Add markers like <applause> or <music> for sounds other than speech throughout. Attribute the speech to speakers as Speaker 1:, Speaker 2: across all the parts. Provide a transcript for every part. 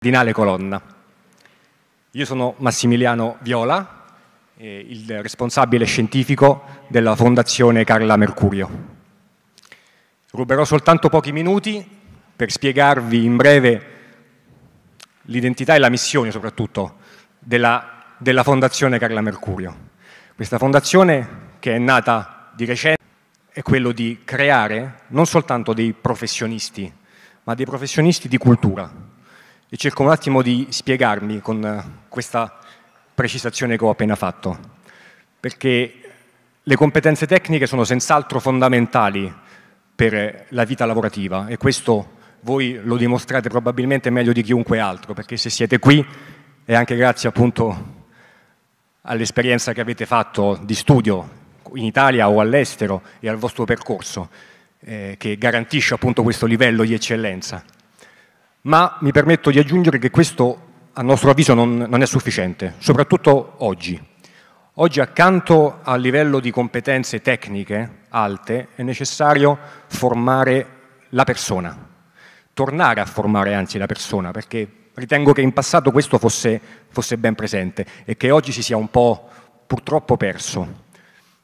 Speaker 1: Cardinale Colonna. Io sono Massimiliano Viola, eh, il responsabile scientifico della Fondazione Carla Mercurio. Ruberò soltanto pochi minuti per spiegarvi in breve l'identità e la missione soprattutto della, della Fondazione Carla Mercurio. Questa fondazione che è nata di recente è quello di creare non soltanto dei professionisti, ma dei professionisti di cultura e cerco un attimo di spiegarmi con eh, questa precisazione che ho appena fatto, perché le competenze tecniche sono senz'altro fondamentali per la vita lavorativa e questo voi lo dimostrate probabilmente meglio di chiunque altro, perché se siete qui è anche grazie appunto all'esperienza che avete fatto di studio in Italia o all'estero e al vostro percorso eh, che garantisce appunto questo livello di eccellenza ma mi permetto di aggiungere che questo a nostro avviso non, non è sufficiente, soprattutto oggi. Oggi accanto al livello di competenze tecniche alte è necessario formare la persona, tornare a formare anzi la persona, perché ritengo che in passato questo fosse, fosse, ben presente e che oggi si sia un po' purtroppo perso.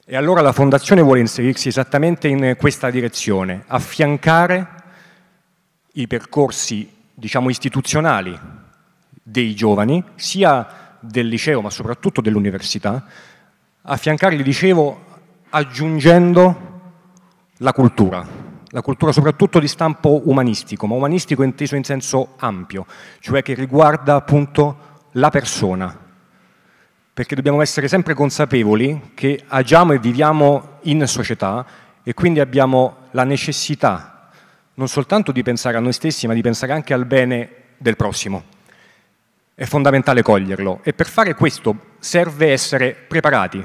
Speaker 1: E allora la Fondazione vuole inserirsi esattamente in questa direzione, affiancare i percorsi diciamo, istituzionali dei giovani, sia del liceo ma soprattutto dell'università, affiancarli, dicevo, aggiungendo la cultura, la cultura soprattutto di stampo umanistico, ma umanistico inteso in senso ampio, cioè che riguarda appunto la persona, perché dobbiamo essere sempre consapevoli che agiamo e viviamo in società e quindi abbiamo la necessità di non soltanto di pensare a noi stessi, ma di pensare anche al bene del prossimo. È fondamentale coglierlo e per fare questo serve essere preparati,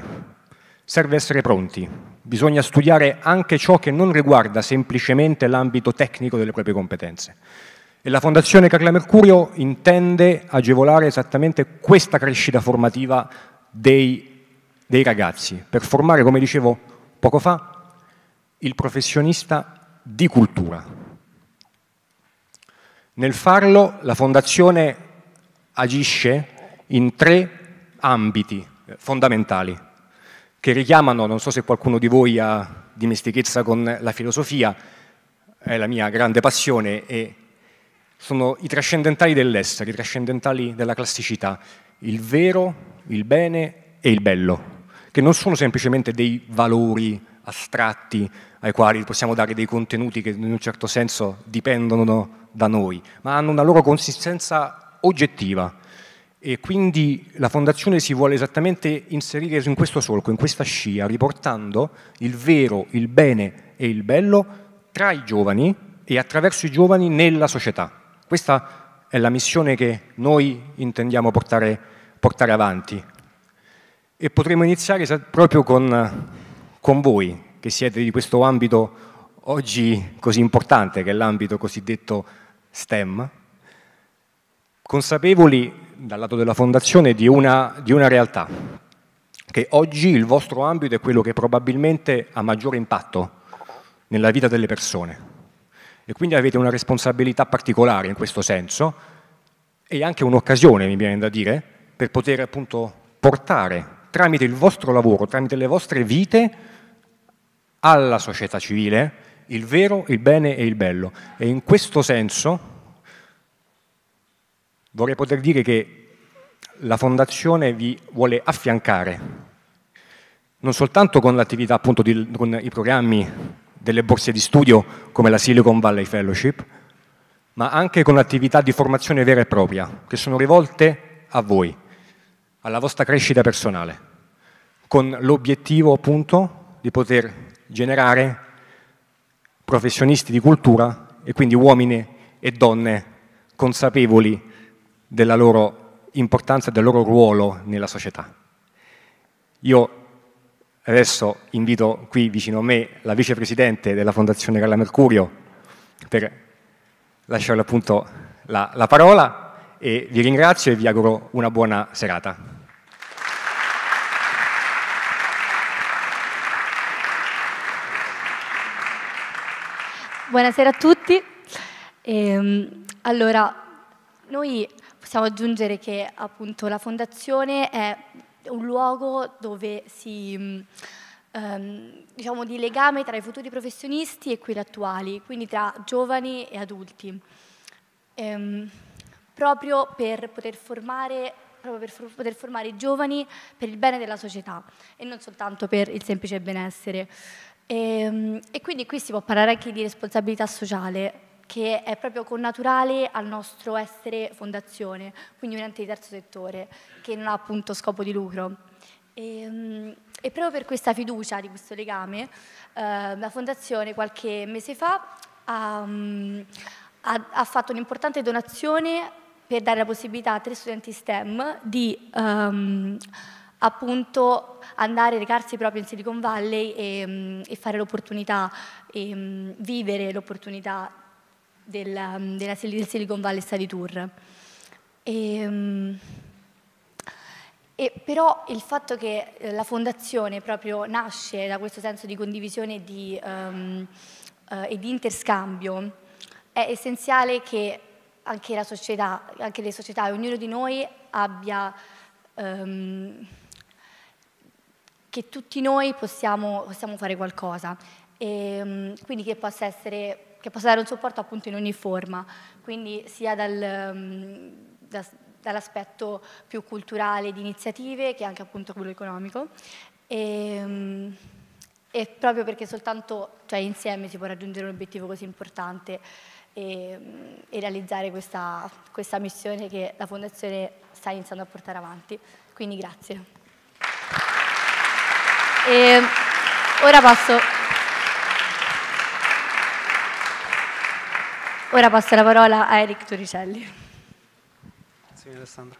Speaker 1: serve essere pronti. Bisogna studiare anche ciò che non riguarda semplicemente l'ambito tecnico delle proprie competenze. E la Fondazione Carla Mercurio intende agevolare esattamente questa crescita formativa dei, dei ragazzi, per formare, come dicevo poco fa, il professionista di cultura. Nel farlo la Fondazione agisce in tre ambiti fondamentali che richiamano, non so se qualcuno di voi ha dimestichezza con la filosofia, è la mia grande passione, e sono i trascendentali dell'essere, i trascendentali della classicità, il vero, il bene e il bello, che non sono semplicemente dei valori astratti ai quali possiamo dare dei contenuti che in un certo senso dipendono da noi, ma hanno una loro consistenza oggettiva e quindi la Fondazione si vuole esattamente inserire in questo solco, in questa scia, riportando il vero, il bene e il bello tra i giovani e attraverso i giovani nella società. Questa è la missione che noi intendiamo portare, portare avanti. E potremmo iniziare proprio con con voi, che siete di questo ambito oggi così importante, che è l'ambito cosiddetto STEM, consapevoli dal lato della Fondazione di una, di una realtà, che oggi il vostro ambito è quello che probabilmente ha maggiore impatto nella vita delle persone. E quindi avete una responsabilità particolare in questo senso e anche un'occasione, mi viene da dire, per poter appunto portare tramite il vostro lavoro, tramite le vostre vite, alla società civile il vero, il bene e il bello. E in questo senso vorrei poter dire che la Fondazione vi vuole affiancare, non soltanto con l'attività appunto di, con i programmi delle borse di studio come la Silicon Valley Fellowship, ma anche con attività di formazione vera e propria, che sono rivolte a voi alla vostra crescita personale, con l'obiettivo appunto di poter generare professionisti di cultura e quindi uomini e donne consapevoli della loro importanza e del loro ruolo nella società. Io adesso invito qui vicino a me la vicepresidente della Fondazione Carla Mercurio per lasciarle appunto la, la parola e vi ringrazio e vi auguro una buona serata.
Speaker 2: Buonasera a tutti. Ehm, allora, noi possiamo aggiungere che appunto la fondazione è un luogo dove si mm, ehm, diciamo di legame tra i futuri professionisti e quelli attuali, quindi tra giovani e adulti. Ehm, proprio per poter formare proprio per poter formare i giovani per il bene della società e non soltanto per il semplice benessere. E, ehm, e quindi qui si può parlare anche di responsabilità sociale, che è proprio connaturale al nostro essere fondazione, quindi un ente di terzo settore, che non ha appunto scopo di lucro. E, ehm, e proprio per questa fiducia di questo legame, eh, la Fondazione qualche mese fa ha, mm, ha, ha fatto un'importante donazione per dare la possibilità a tre studenti STEM di um, appunto andare a recarsi proprio in Silicon Valley e, um, e fare l'opportunità, e, um, vivere l'opportunità del, mm, del, Silicon Valley Study Tour. E, e però il fatto che eh, la fondazione proprio nasce da questo senso di condivisione di, um, uh, e di interscambio è essenziale che anche, la società, anche le società ognuno di noi abbia... Um, che tutti noi possiamo, possiamo fare qualcosa, e, um, quindi che possa, essere, che possa, dare un supporto appunto in ogni forma, quindi sia dal, um, da, dall'aspetto più culturale di iniziative che anche appunto quello economico. E, um, e proprio perché soltanto cioè, insieme si può raggiungere un obiettivo così importante e, e realizzare questa, questa missione che la Fondazione sta iniziando a portare avanti. Quindi grazie. E ora passo... Ora passo la parola a Eric Turicelli.
Speaker 3: Grazie Alessandro.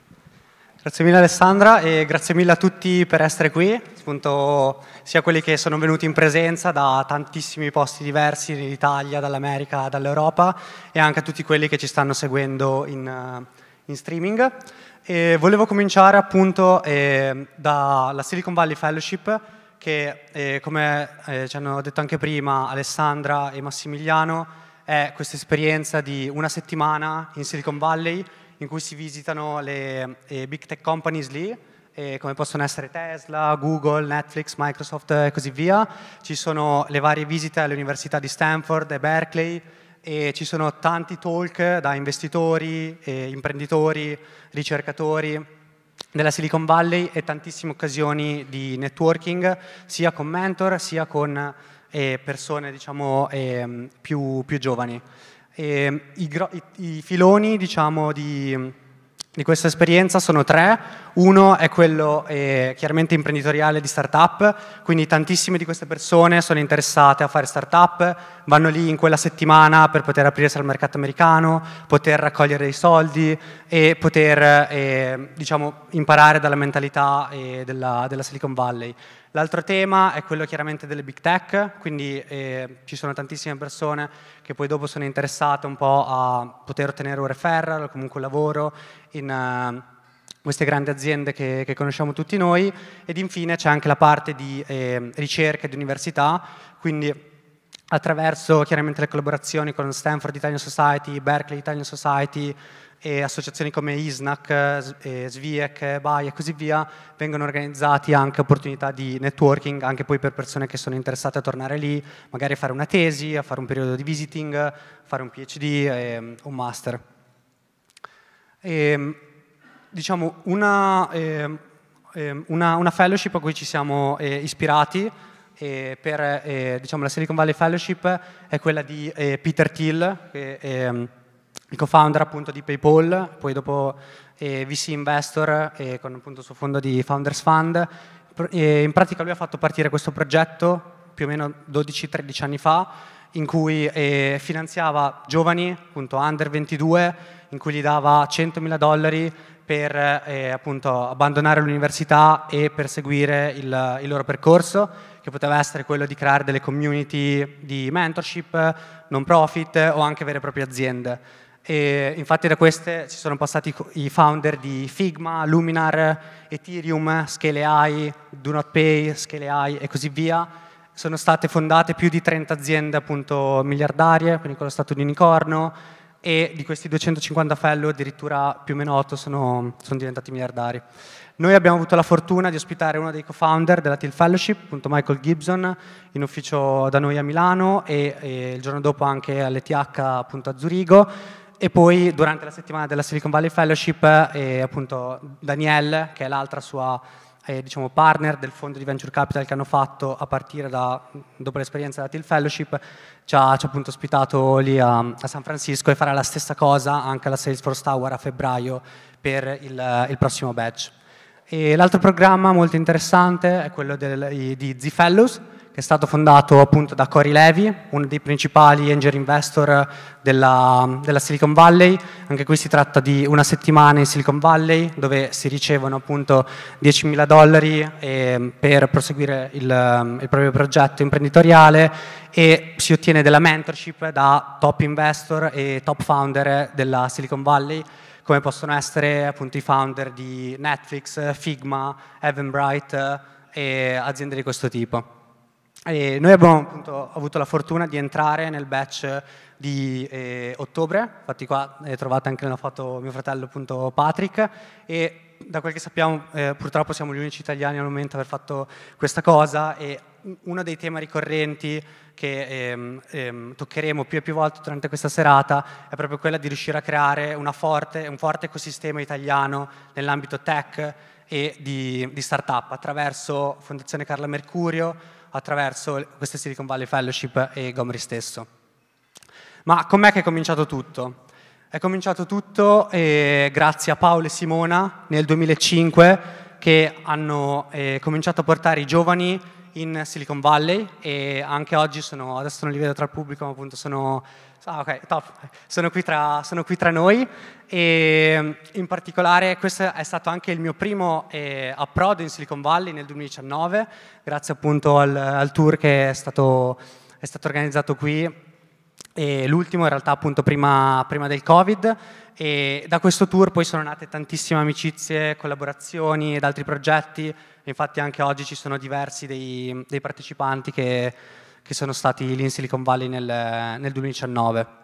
Speaker 4: Grazie mille Alessandra e grazie mille a tutti per essere qui, appunto, sia quelli che sono venuti in presenza da tantissimi posti diversi dall'Italia, dall'America, dall'Europa e anche a tutti quelli che ci stanno seguendo in, in streaming. E volevo cominciare appunto eh, dalla Silicon Valley Fellowship che eh, come eh, ci hanno detto anche prima Alessandra e Massimiliano è questa esperienza di una settimana in Silicon Valley in cui si visitano le, le eh, big tech companies lì, eh, come possono essere Tesla, Google, Netflix, Microsoft eh, e così via. Ci sono le varie visite alle università di Stanford e Berkeley e ci sono tanti talk da investitori, imprenditori, ricercatori della Silicon Valley e tantissime occasioni di networking sia con mentor sia con persone diciamo, ehm, più, più giovani. E, i, i, i, filoni diciamo, di, di, questa esperienza sono tre. Uno è quello eh, chiaramente imprenditoriale di startup, quindi tantissime di queste persone sono interessate a fare startup, vanno lì in quella settimana per poter aprirsi al mercato americano, poter raccogliere dei soldi e poter eh, diciamo, imparare dalla mentalità eh, della, della Silicon Valley. L'altro tema è quello chiaramente delle big tech, quindi eh, ci sono tantissime persone che poi dopo sono interessate un po' a poter ottenere un referral o comunque un lavoro in eh, queste grandi aziende che, che, conosciamo tutti noi ed infine c'è anche la parte di eh, ricerca di università, quindi attraverso chiaramente le collaborazioni con Stanford Italian Society, Berkeley Italian Society, e associazioni come ISNAC, SVIEC, eh, BAI e così via vengono organizzati anche opportunità di networking anche poi per persone che sono interessate a tornare lì, magari a fare una tesi, a fare un periodo di visiting, fare un PhD, e ehm, un master. E, ehm, diciamo, una, eh, una, una, fellowship a cui ci siamo eh, ispirati eh, per eh, diciamo, la Silicon Valley Fellowship è quella di eh, Peter Thiel, che il co-founder appunto di PayPal, poi dopo eh, VC Investor eh, con appunto il suo fondo di Founders Fund. E in pratica lui ha fatto partire questo progetto più o meno 12-13 anni fa in cui eh, finanziava giovani, appunto under 22, in cui gli dava 100.000 dollari per eh, appunto abbandonare l'università e perseguire il, il, loro percorso, che poteva essere quello di creare delle community di mentorship, non profit o anche vere e proprie aziende. E infatti da queste ci sono passati i founder di Figma, Luminar, Ethereum, Scale AI, Do Not Pay, Scale e così via. Sono state fondate più di 30 aziende appunto miliardarie, quindi con lo stato di unicorno, e di questi 250 fellow addirittura più o meno 8 sono, sono diventati miliardari. Noi abbiamo avuto la fortuna di ospitare uno dei co-founder della Till Fellowship, appunto Michael Gibson, in ufficio da noi a Milano e, e il giorno dopo anche all'ETH appunto a Zurigo e poi durante la settimana della Silicon Valley Fellowship eh, appunto Danielle, che è l'altra sua eh, diciamo partner del fondo di venture capital che hanno fatto a partire da, dopo l'esperienza della Till Fellowship, ci ha, ci ha appunto ospitato lì a, a, San Francisco e farà la stessa cosa anche alla Salesforce Tower a febbraio per il, il prossimo batch. l'altro programma molto interessante è quello del, di Z Fellows, che è stato fondato appunto da Cory Levy, uno dei principali angel investor della, della, Silicon Valley. Anche qui si tratta di una settimana in Silicon Valley dove si ricevono appunto 10.000 dollari eh, per proseguire il, il proprio progetto imprenditoriale e si ottiene della mentorship da top investor e top founder della Silicon Valley come possono essere appunto i founder di Netflix, Figma, Evan Bright eh, e aziende di questo tipo. E noi abbiamo appunto, avuto la fortuna di entrare nel batch di eh, ottobre, infatti qua eh, trovate anche nella foto mio fratello appunto, Patrick e da quel che sappiamo eh, purtroppo siamo gli unici italiani al momento ad aver fatto questa cosa e uno dei temi ricorrenti che ehm, ehm, toccheremo più e più volte durante questa serata è proprio quella di riuscire a creare forte, un forte ecosistema italiano nell'ambito tech e di, di startup attraverso Fondazione Carla Mercurio, attraverso queste Silicon Valley Fellowship e Gomery stesso. Ma com'è che è cominciato tutto? È cominciato tutto eh, grazie a Paolo e Simona nel 2005 che hanno eh, cominciato a portare i giovani in Silicon Valley e anche oggi sono, adesso non li vedo tra il pubblico, ma appunto sono, ah, okay, sono, qui, tra, sono qui, tra, noi e in particolare questo è stato anche il mio primo eh, approdo in Silicon Valley nel 2019, grazie appunto al, al tour che è stato, è stato organizzato qui e l'ultimo in realtà appunto prima, prima, del Covid e da questo tour poi sono nate tantissime amicizie, collaborazioni ed altri progetti, infatti anche oggi ci sono diversi dei, dei partecipanti che, che, sono stati lì in Silicon Valley nel, nel 2019.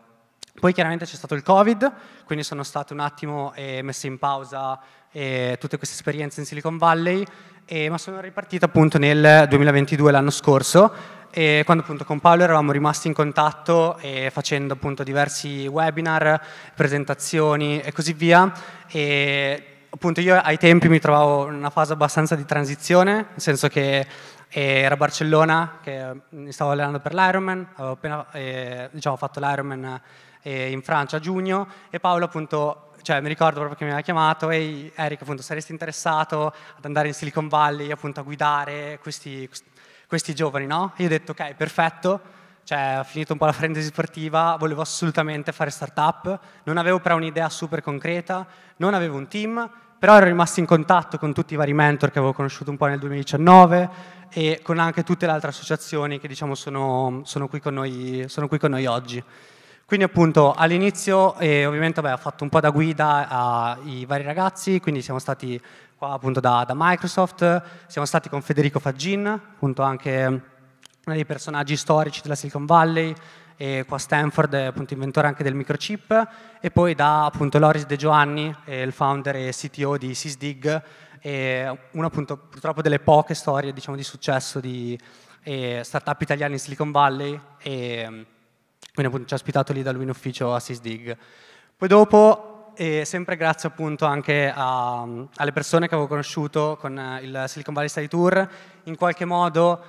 Speaker 4: Poi chiaramente c'è stato il Covid, quindi sono state un attimo eh, messe in pausa eh, tutte queste esperienze in Silicon Valley, eh, ma sono ripartito appunto nel 2022, l'anno scorso, e quando appunto con Paolo eravamo rimasti in contatto eh, facendo appunto diversi webinar, presentazioni e così via e appunto io ai tempi mi trovavo in una fase abbastanza di transizione, nel senso che eh, era a Barcellona che mm, mi stavo allenando per l'Ironman, avevo appena eh, diciamo, fatto l'Ironman eh, in Francia a giugno e Paolo appunto cioè, mi ricordo proprio che mi aveva chiamato e Eric appunto saresti interessato ad andare in Silicon Valley appunto a guidare questi, questi questi giovani, no? io ho detto, ok, perfetto, cioè, ho finito un po' la parentesi sportiva, volevo assolutamente fare startup, non avevo però un'idea super concreta, non avevo un team, però ero rimasto in contatto con tutti i vari mentor che avevo conosciuto un po' nel 2019 e con anche tutte le altre associazioni che diciamo sono, sono, qui, con noi, sono qui con noi oggi. Quindi appunto all'inizio eh, ovviamente beh, ho fatto un po' da guida ai vari ragazzi, quindi siamo stati qua appunto da, da Microsoft, siamo stati con Federico Faggin, appunto anche uno dei personaggi storici della Silicon Valley, e qua a Stanford appunto inventore anche del microchip, e poi da appunto Loris De Giovanni, eh, il founder e CTO di SysDig, eh, una appunto purtroppo delle poche storie diciamo di successo di eh, startup italiane in Silicon Valley. E, quindi appunto ci ha ospitato lì da lui in ufficio a SysDig. Poi dopo, eh, sempre grazie appunto anche a, alle persone che avevo conosciuto con eh, il Silicon Valley Study Tour, in qualche modo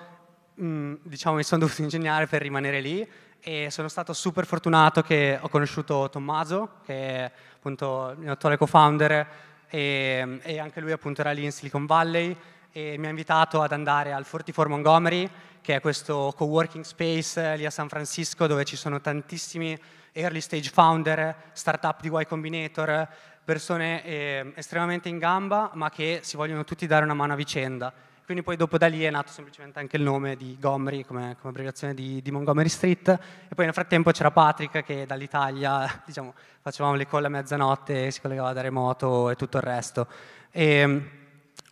Speaker 4: mh, mm, diciamo, mi sono <laughs> dovuto ingegnare per rimanere lì e sono stato super fortunato che ho conosciuto Tommaso, che è appunto il mio attuale co-founder e, e anche lui appunto era lì in Silicon Valley e mi ha invitato ad andare al 44 Montgomery, che è questo co-working space eh, lì a San Francisco dove ci sono tantissimi early stage founder, startup di Y Combinator, persone eh, estremamente in gamba ma che si vogliono tutti dare una mano a vicenda. Quindi poi dopo da lì è nato semplicemente anche il nome di Gomery come, come abbreviazione di, di, Montgomery Street e poi nel frattempo c'era Patrick che dall'Italia <laughs> diciamo, facevamo le call a mezzanotte, si collegava da remoto e tutto il resto. E, ehm,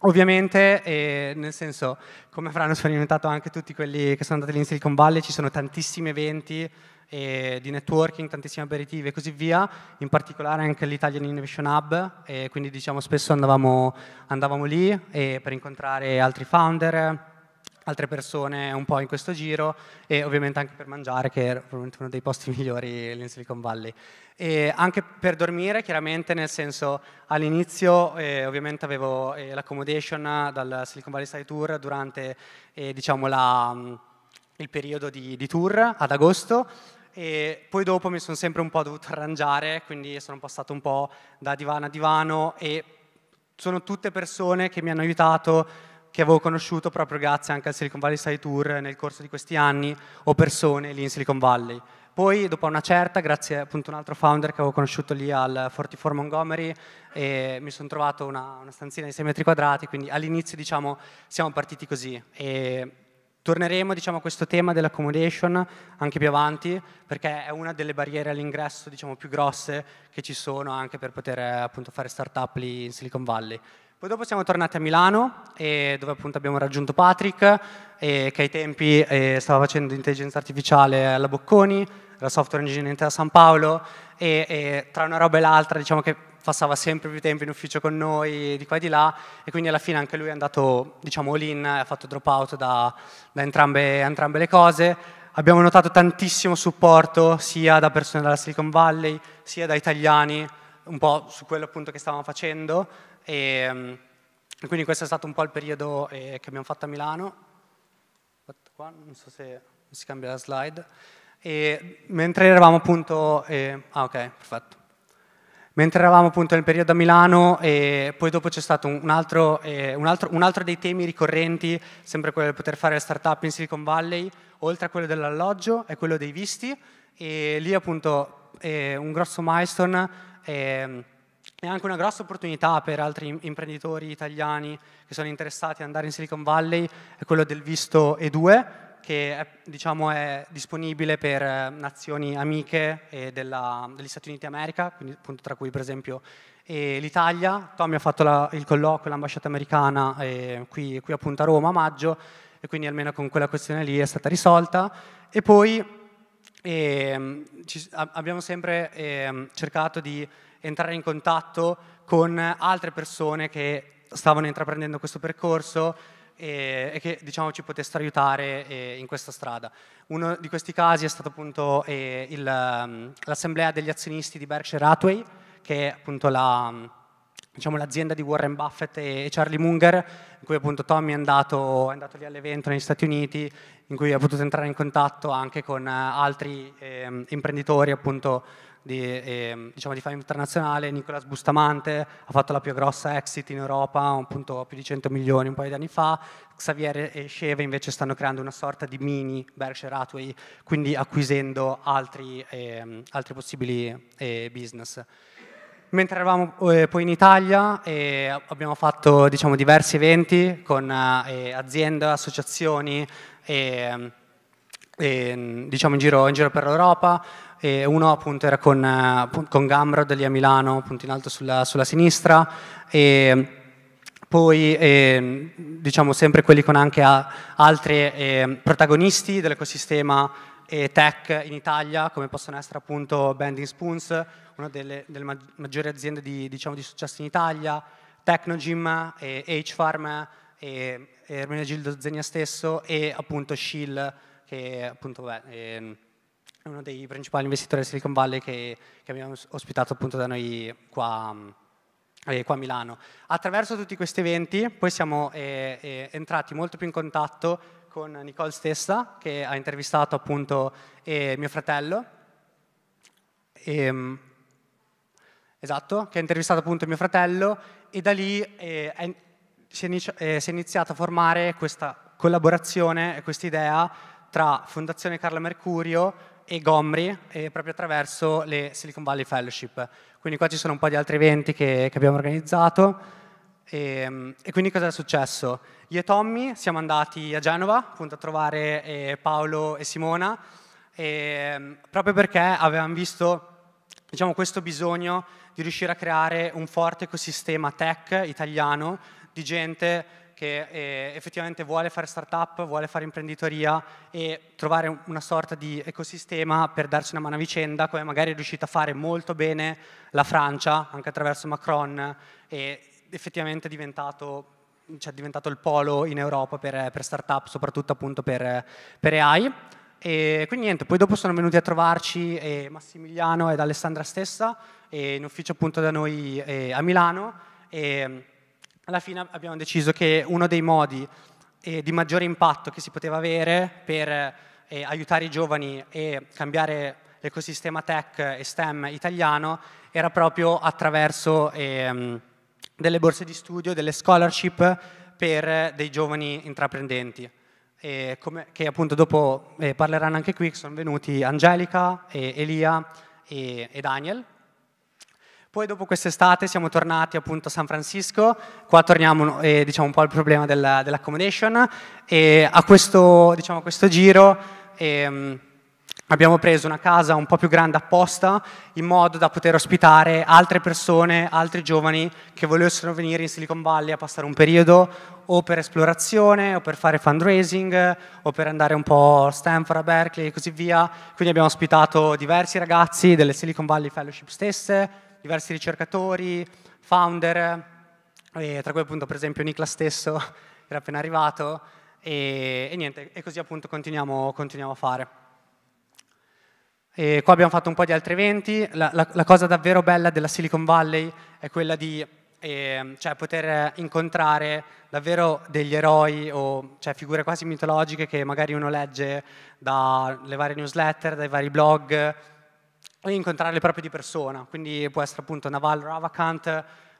Speaker 4: Ovviamente, eh, nel senso, come avranno sperimentato anche tutti quelli che sono andati lì in Silicon Valley, ci sono tantissimi eventi eh, di networking, tantissimi aperitivi e così via, in particolare anche l'Italian Innovation Hub, eh, quindi diciamo spesso andavamo, andavamo lì per incontrare altri founder, altre persone un po' in questo giro e ovviamente anche per mangiare che è probabilmente uno dei posti <laughs> migliori in Silicon Valley. E anche per dormire chiaramente nel senso all'inizio eh, ovviamente avevo eh, l'accommodation dal Silicon Valley Side Tour durante eh, diciamo la, mm, il periodo di, di tour ad agosto e poi dopo mi sono sempre un po' dovuto arrangiare quindi sono passato un po' da divano a divano e sono tutte persone che mi hanno aiutato che avevo conosciuto proprio grazie anche al Silicon Valley Side Tour nel corso di questi anni o persone lì in Silicon Valley. Poi, dopo una certa, grazie appunto a un altro founder che avevo conosciuto lì al 44 Montgomery, mi sono trovato una, una, stanzina di 6 metri quadrati, quindi all'inizio diciamo siamo partiti così. E torneremo diciamo, a questo tema dell'accommodation anche più avanti, perché è una delle barriere all'ingresso diciamo, più grosse che ci sono anche per poter appunto, fare start-up lì in Silicon Valley. Poi dopo siamo tornati a Milano, eh, dove appunto abbiamo raggiunto Patrick, eh, che ai tempi eh, stava facendo intelligenza artificiale alla Bocconi, la software engineering a San Paolo, e tra una roba e l'altra diciamo che passava sempre più tempo in ufficio con noi, di qua e di là, e quindi alla fine anche lui è andato, diciamo, all-in, ha fatto drop out da, da entrambe, entrambe le cose, abbiamo notato tantissimo supporto sia da persone della Silicon Valley sia da italiani, un po' su quello appunto che stavamo facendo Ehm, e, quindi questo è stato un po' il periodo eh, che abbiamo fatto a Milano. Qua, non so se si cambia la slide. E, mentre eravamo appunto... Eh, ah ok, perfetto. Mentre eravamo appunto nel periodo a Milano, e eh, poi dopo c'è stato un altro, eh, un, altro, un altro, dei temi ricorrenti, sempre quello di poter fare le start-up in Silicon Valley, oltre a quello dell'alloggio, è quello dei visti, e lì appunto eh, un grosso milestone ehm, è anche una grossa opportunità per altri imprenditori italiani che sono interessati ad andare in Silicon Valley, è quello del visto E2, che è, diciamo, è disponibile per eh, nazioni amiche della, degli Stati Uniti d'America, quindi, appunto, tra cui per esempio l'Italia. Tommy ha fatto la, il colloquio all'ambasciata americana eh, qui, qui appunto a Roma a maggio, e quindi almeno con quella questione lì è stata risolta. E poi e, ehm, ci, abbiamo sempre eh, cercato di entrare in contatto con altre persone che stavano intraprendendo questo percorso e, e che diciamo, ci potessero aiutare eh, in questa strada. Uno di questi casi è stato appunto eh, il, um, l'assemblea degli azionisti di Berkshire Hathaway, che è appunto la, um, diciamo, l'azienda di Warren Buffett e, Charlie Munger, in cui appunto Tommy è andato, è andato lì all'evento negli Stati Uniti, in cui ha potuto entrare in contatto anche con uh, altri eh, imprenditori appunto di, eh, diciamo, di fame internazionale, Nicolas Bustamante ha fatto la più grossa exit in Europa, appunto più di 100 milioni un paio di anni fa, Xavier e Sheva invece stanno creando una sorta di mini Berkshire Hathaway, quindi acquisendo altri, eh, altri possibili eh, business. Mentre eravamo eh, poi in Italia eh, abbiamo fatto diciamo, diversi eventi con eh, aziende, associazioni ehm, e, ehm, diciamo in giro, in giro per l'Europa, uno appunto era con, con Gamrod lì a Milano, appunto in alto sulla, sulla sinistra, e poi eh, diciamo sempre quelli con anche altri eh, protagonisti dell'ecosistema eh, tech in Italia, come possono essere appunto Bending Spoons, una delle, delle maggiori aziende di, diciamo, di, successo in Italia, Tecnogym, eh, H-Farm, eh, Gildo Zegna stesso e appunto Shill, che appunto beh, ehm, è uno dei principali investitori del Silicon Valley che, che abbiamo ospitato appunto da noi qua, eh, qua a Milano. Attraverso tutti questi eventi poi siamo eh, eh, entrati molto più in contatto con Nicole stessa che ha intervistato appunto eh, mio fratello. E, ehm, esatto, che ha intervistato appunto mio fratello e da lì eh, è, si, è iniziata a formare questa collaborazione, questa idea tra Fondazione Carlo Mercurio e Gomri e proprio attraverso le Silicon Valley Fellowship. Quindi qua ci sono un po' di altri eventi che, che abbiamo organizzato. E, ehm, e, quindi cosa è successo? Io e Tommy siamo andati a Genova appunto a trovare eh, Paolo e Simona eh, proprio perché avevamo visto diciamo, questo bisogno di riuscire a creare un forte ecosistema tech italiano di gente che eh, effettivamente vuole fare startup, vuole fare imprenditoria e trovare una sorta di ecosistema per darci una mano a vicenda, come magari è riuscita a fare molto bene la Francia, anche attraverso Macron, e effettivamente è diventato, cioè, è diventato il polo in Europa per, per startup, soprattutto appunto per, per AI. E quindi niente, poi dopo sono venuti a trovarci eh, Massimiliano ed Alessandra stessa eh, in ufficio appunto da noi eh, a Milano e alla fine abbiamo deciso che uno dei modi eh, di maggiore impatto che si poteva avere per eh, aiutare i giovani e cambiare l'ecosistema tech e STEM italiano era proprio attraverso eh, delle borse di studio, delle scholarship per dei giovani intraprendenti. Come, che appunto dopo eh, parleranno anche qui, sono venuti Angelica, Elia e, e Daniel, poi dopo quest'estate siamo tornati appunto a San Francisco, qua torniamo eh, diciamo un po' al problema della, dell'accommodation e a questo, diciamo, a questo giro ehm, abbiamo preso una casa un po' più grande apposta in modo da poter ospitare altre persone, altri giovani che volessero venire in Silicon Valley a passare un periodo o per esplorazione o per fare fundraising o per andare un po' a Stanford, a Berkeley e così via. Quindi abbiamo ospitato diversi ragazzi delle Silicon Valley Fellowship stesse diversi ricercatori, founder, tra cui appunto per esempio Nicla stesso, che <laughs> era appena arrivato, e, e, niente, e così appunto continuiamo, continuiamo a fare. E qua abbiamo fatto un po' di altri eventi, la, la, la cosa davvero bella della Silicon Valley è quella di e, ehm, cioè, poter incontrare davvero degli eroi o cioè, figure quasi mitologiche che magari uno legge dalle varie newsletter, dai vari blog, o incontrarle proprio di persona, quindi può essere appunto Naval Ravikant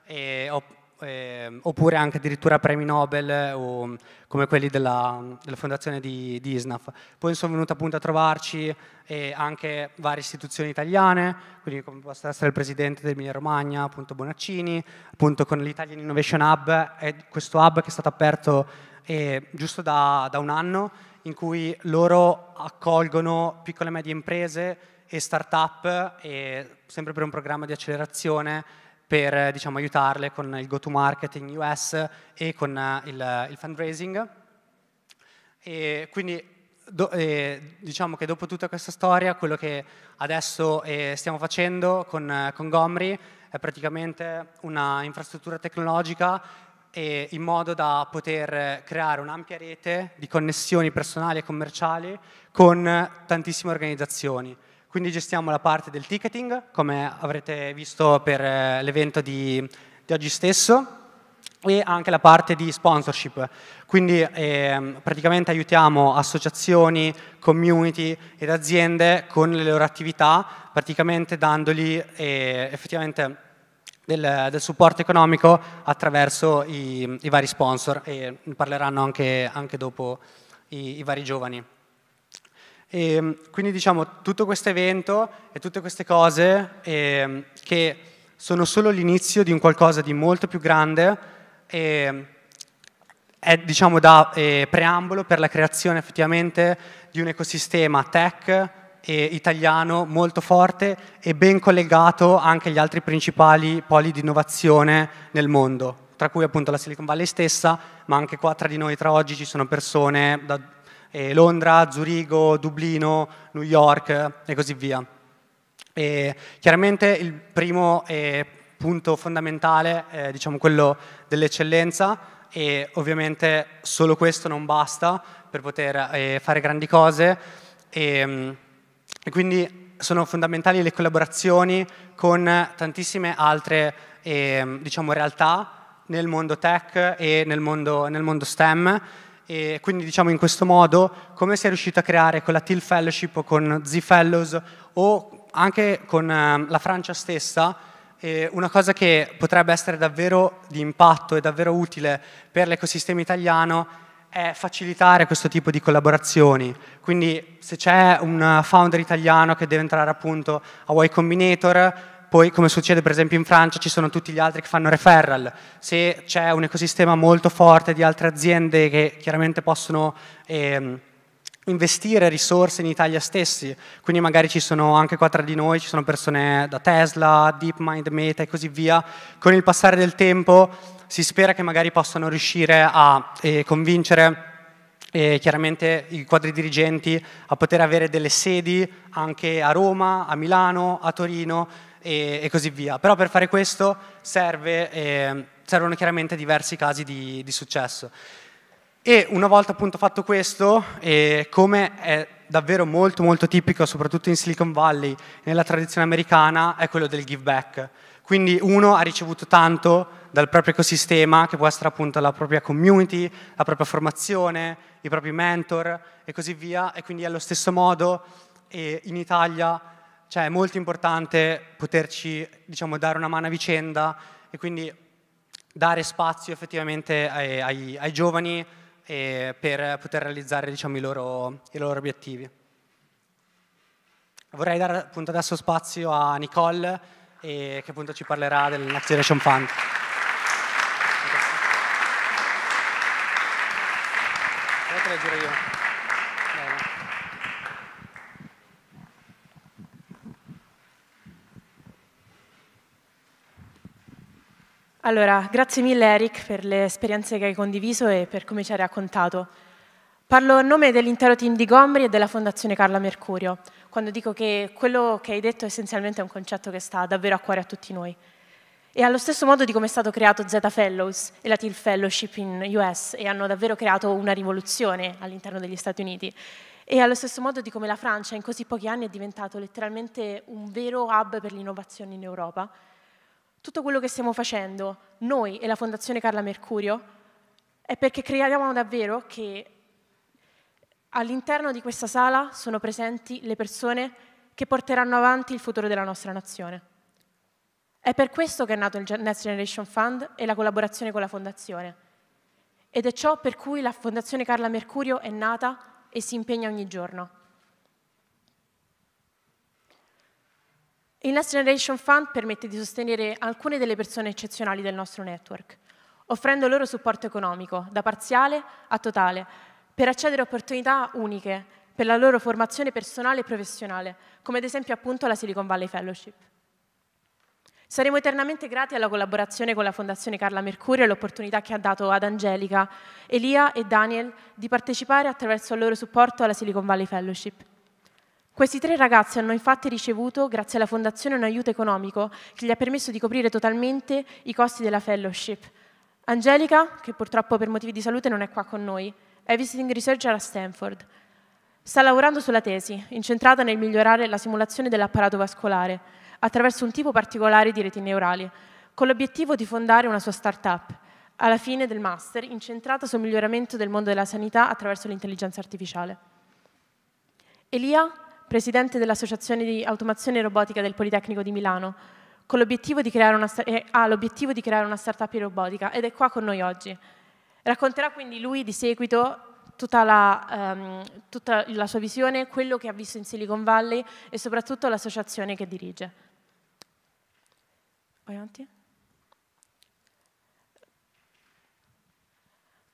Speaker 4: e, eh, oppure anche addirittura premi Nobel o, come quelli della, della fondazione di, di, ISNAF. Poi sono venuti appunto a trovarci eh, anche varie istituzioni italiane, quindi come può essere il presidente dell'Emilia Romagna, appunto Bonaccini, appunto con l'Italian Innovation Hub, è questo hub che è stato aperto eh, giusto da, da un anno in cui loro accolgono piccole e medie imprese e startup, e sempre per un programma di accelerazione per diciamo, aiutarle con il go-to-market in US e con eh, il, eh, il fundraising. E quindi do, eh, diciamo che dopo tutta questa storia, quello che adesso eh, stiamo facendo con, eh, con Gomri è praticamente una infrastruttura tecnologica eh, in modo da poter creare un'ampia rete di connessioni personali e commerciali con tantissime organizzazioni. Quindi gestiamo la parte del ticketing, come avrete visto per eh, l'evento di, di oggi stesso, e anche la parte di sponsorship. Quindi eh, praticamente aiutiamo associazioni, community ed aziende con le loro attività, praticamente dandogli eh, effettivamente del, del, supporto economico attraverso i, i vari sponsor e parleranno anche, anche dopo i, i vari giovani. E, ehm, quindi diciamo tutto questo evento e tutte queste cose eh, che sono solo l'inizio di un qualcosa di molto più grande eh, è diciamo da eh, preambolo per la creazione effettivamente di un ecosistema tech eh, italiano molto forte e ben collegato anche agli altri principali poli di innovazione nel mondo tra cui appunto la Silicon Valley stessa, ma anche qua tra di noi, tra oggi, ci sono persone da eh, Londra, Zurigo, Dublino, New York e così via. E chiaramente il primo eh, punto fondamentale è eh, diciamo, quello dell'eccellenza, e ovviamente solo questo non basta per poter eh, fare grandi cose e, ehm, e, quindi sono fondamentali le collaborazioni con tantissime altre eh, diciamo, realtà nel mondo tech e nel mondo, nel mondo STEM e quindi diciamo in questo modo come sei riuscito a creare con la Till Fellowship o con Z Fellows o anche con eh, la Francia stessa eh, una cosa che potrebbe essere davvero di impatto e davvero utile per l'ecosistema italiano è facilitare questo tipo di collaborazioni. Quindi se c'è un founder italiano che deve entrare appunto a Y Combinator, poi, come succede per esempio in Francia, ci sono tutti gli altri che fanno referral. Se c'è un ecosistema molto forte di altre aziende che chiaramente possono ehm, investire risorse in Italia stessi, quindi magari ci sono anche qua tra di noi, ci sono persone da Tesla, DeepMind, Meta e così via, con il passare del tempo si spera che magari possano riuscire a eh, convincere eh, chiaramente i quadri dirigenti a poter avere delle sedi anche a Roma, a Milano, a Torino, e, e così via. Però per fare questo serve, eh, servono chiaramente diversi casi di, di, successo. E una volta appunto fatto questo, eh, come è davvero molto molto tipico, soprattutto in Silicon Valley, nella tradizione americana, è quello del give back. Quindi uno ha ricevuto tanto dal proprio ecosistema, che può essere appunto la propria community, la propria formazione, i propri mentor e così via, e quindi allo stesso modo eh, in Italia cioè, è molto importante poterci diciamo, dare una mano a vicenda e quindi dare spazio effettivamente ai, ai, ai giovani eh, per poter realizzare diciamo, i, loro, i, loro, obiettivi. Vorrei dare appunto, adesso spazio a Nicole eh, che appunto, ci parlerà del Next Generation Fund. Grazie.
Speaker 5: Allora, grazie mille Eric per le esperienze che hai condiviso e per come ci hai raccontato. Parlo a nome dell'intero team di Gombri e della Fondazione Carla Mercurio, quando dico che quello che hai detto essenzialmente è un concetto che sta davvero a cuore a tutti noi. E allo stesso modo di come è stato creato Z Fellows e la Teal Fellowship in US e hanno davvero creato una rivoluzione all'interno degli Stati Uniti. E allo stesso modo di come la Francia in così pochi anni è diventato letteralmente un vero hub per l'innovazione in Europa tutto quello che stiamo facendo, noi e la Fondazione Carla Mercurio, è perché crediamo davvero che all'interno di questa sala sono presenti le persone che porteranno avanti il futuro della nostra nazione. È per questo che è nato il Next Generation Fund e la collaborazione con la Fondazione. Ed è ciò per cui la Fondazione Carla Mercurio è nata e si impegna ogni giorno. Il Next Generation Fund permette di sostenere alcune delle persone eccezionali del nostro network, offrendo loro supporto economico, da parziale a totale, per accedere a opportunità uniche per la loro formazione personale e professionale, come ad esempio appunto la Silicon Valley Fellowship. Saremo eternamente grati alla collaborazione con la Fondazione Carla Mercurio e all'opportunità che ha dato ad Angelica, Elia e Daniel di partecipare attraverso il loro supporto alla Silicon Valley Fellowship. Questi tre ragazzi hanno infatti ricevuto, grazie alla Fondazione, un aiuto economico che gli ha permesso di coprire totalmente i costi della fellowship. Angelica, che purtroppo per motivi di salute non è qua con noi, è visiting researcher a Stanford. Sta lavorando sulla tesi, incentrata nel migliorare la simulazione dell'apparato vascolare attraverso un tipo particolare di reti neurali, con l'obiettivo di fondare una sua start-up, alla fine del master, incentrata sul miglioramento del mondo della sanità attraverso l'intelligenza artificiale. Elia presidente dell'Associazione di Automazione e Robotica del Politecnico di Milano, eh, ha l'obiettivo di creare una, startup in robotica ed è qua con noi oggi. Racconterà quindi lui di seguito tutta la, ehm, tutta la sua visione, quello che ha visto in Silicon Valley e soprattutto l'associazione che dirige. Vai avanti.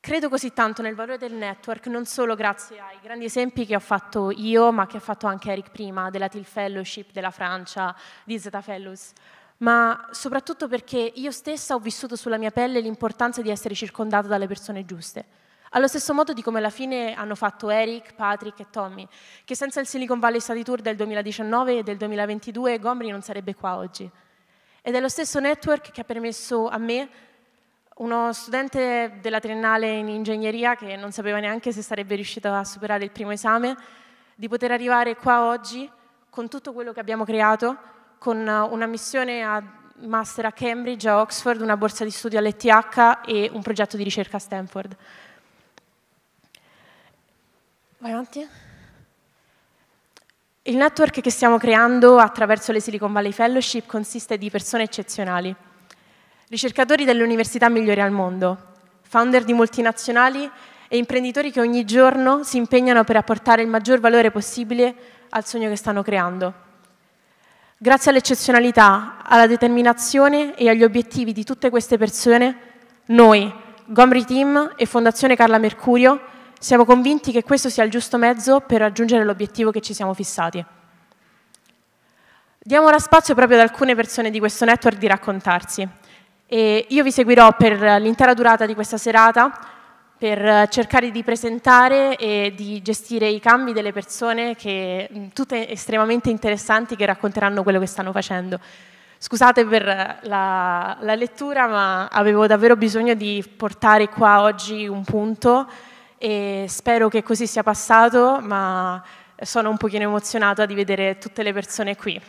Speaker 5: Credo così tanto nel valore del network, non solo grazie ai grandi esempi che ho fatto io, ma che ha fatto anche Eric prima, della Till Fellowship, della Francia, di Zeta Fellows, ma soprattutto perché io stessa ho vissuto sulla mia pelle l'importanza di essere circondata dalle persone giuste. Allo stesso modo di come alla fine hanno fatto Eric, Patrick e Tommy, che senza il Silicon Valley Study Tour del 2019 e del 2022 Gomri non sarebbe qua oggi. Ed è lo stesso network che ha permesso a me uno studente della triennale in ingegneria che non sapeva neanche se sarebbe riuscito a superare il primo esame, di poter arrivare qua oggi con tutto quello che abbiamo creato, con una missione a master a Cambridge, a Oxford, una borsa di studio all'ETH e un progetto di ricerca a Stanford. Vai avanti. Il network che stiamo creando attraverso le Silicon Valley Fellowship consiste di persone eccezionali ricercatori delle università migliori al mondo, founder di multinazionali e imprenditori che ogni giorno si impegnano per apportare il maggior valore possibile al sogno che stanno creando. Grazie all'eccezionalità, alla determinazione e agli obiettivi di tutte queste persone, noi, Gomri Team e Fondazione Carla Mercurio, siamo convinti che questo sia il giusto mezzo per raggiungere l'obiettivo che ci siamo fissati. Diamo ora spazio proprio ad alcune persone di questo network di raccontarsi. E io vi seguirò per l'intera durata di questa serata per cercare di presentare e di gestire i cambi delle persone, che, tutte estremamente interessanti, che racconteranno quello che stanno facendo. Scusate per la, la lettura, ma avevo davvero bisogno di portare qua oggi un punto e spero che così sia passato, ma sono un pochino emozionata di vedere tutte le persone qui.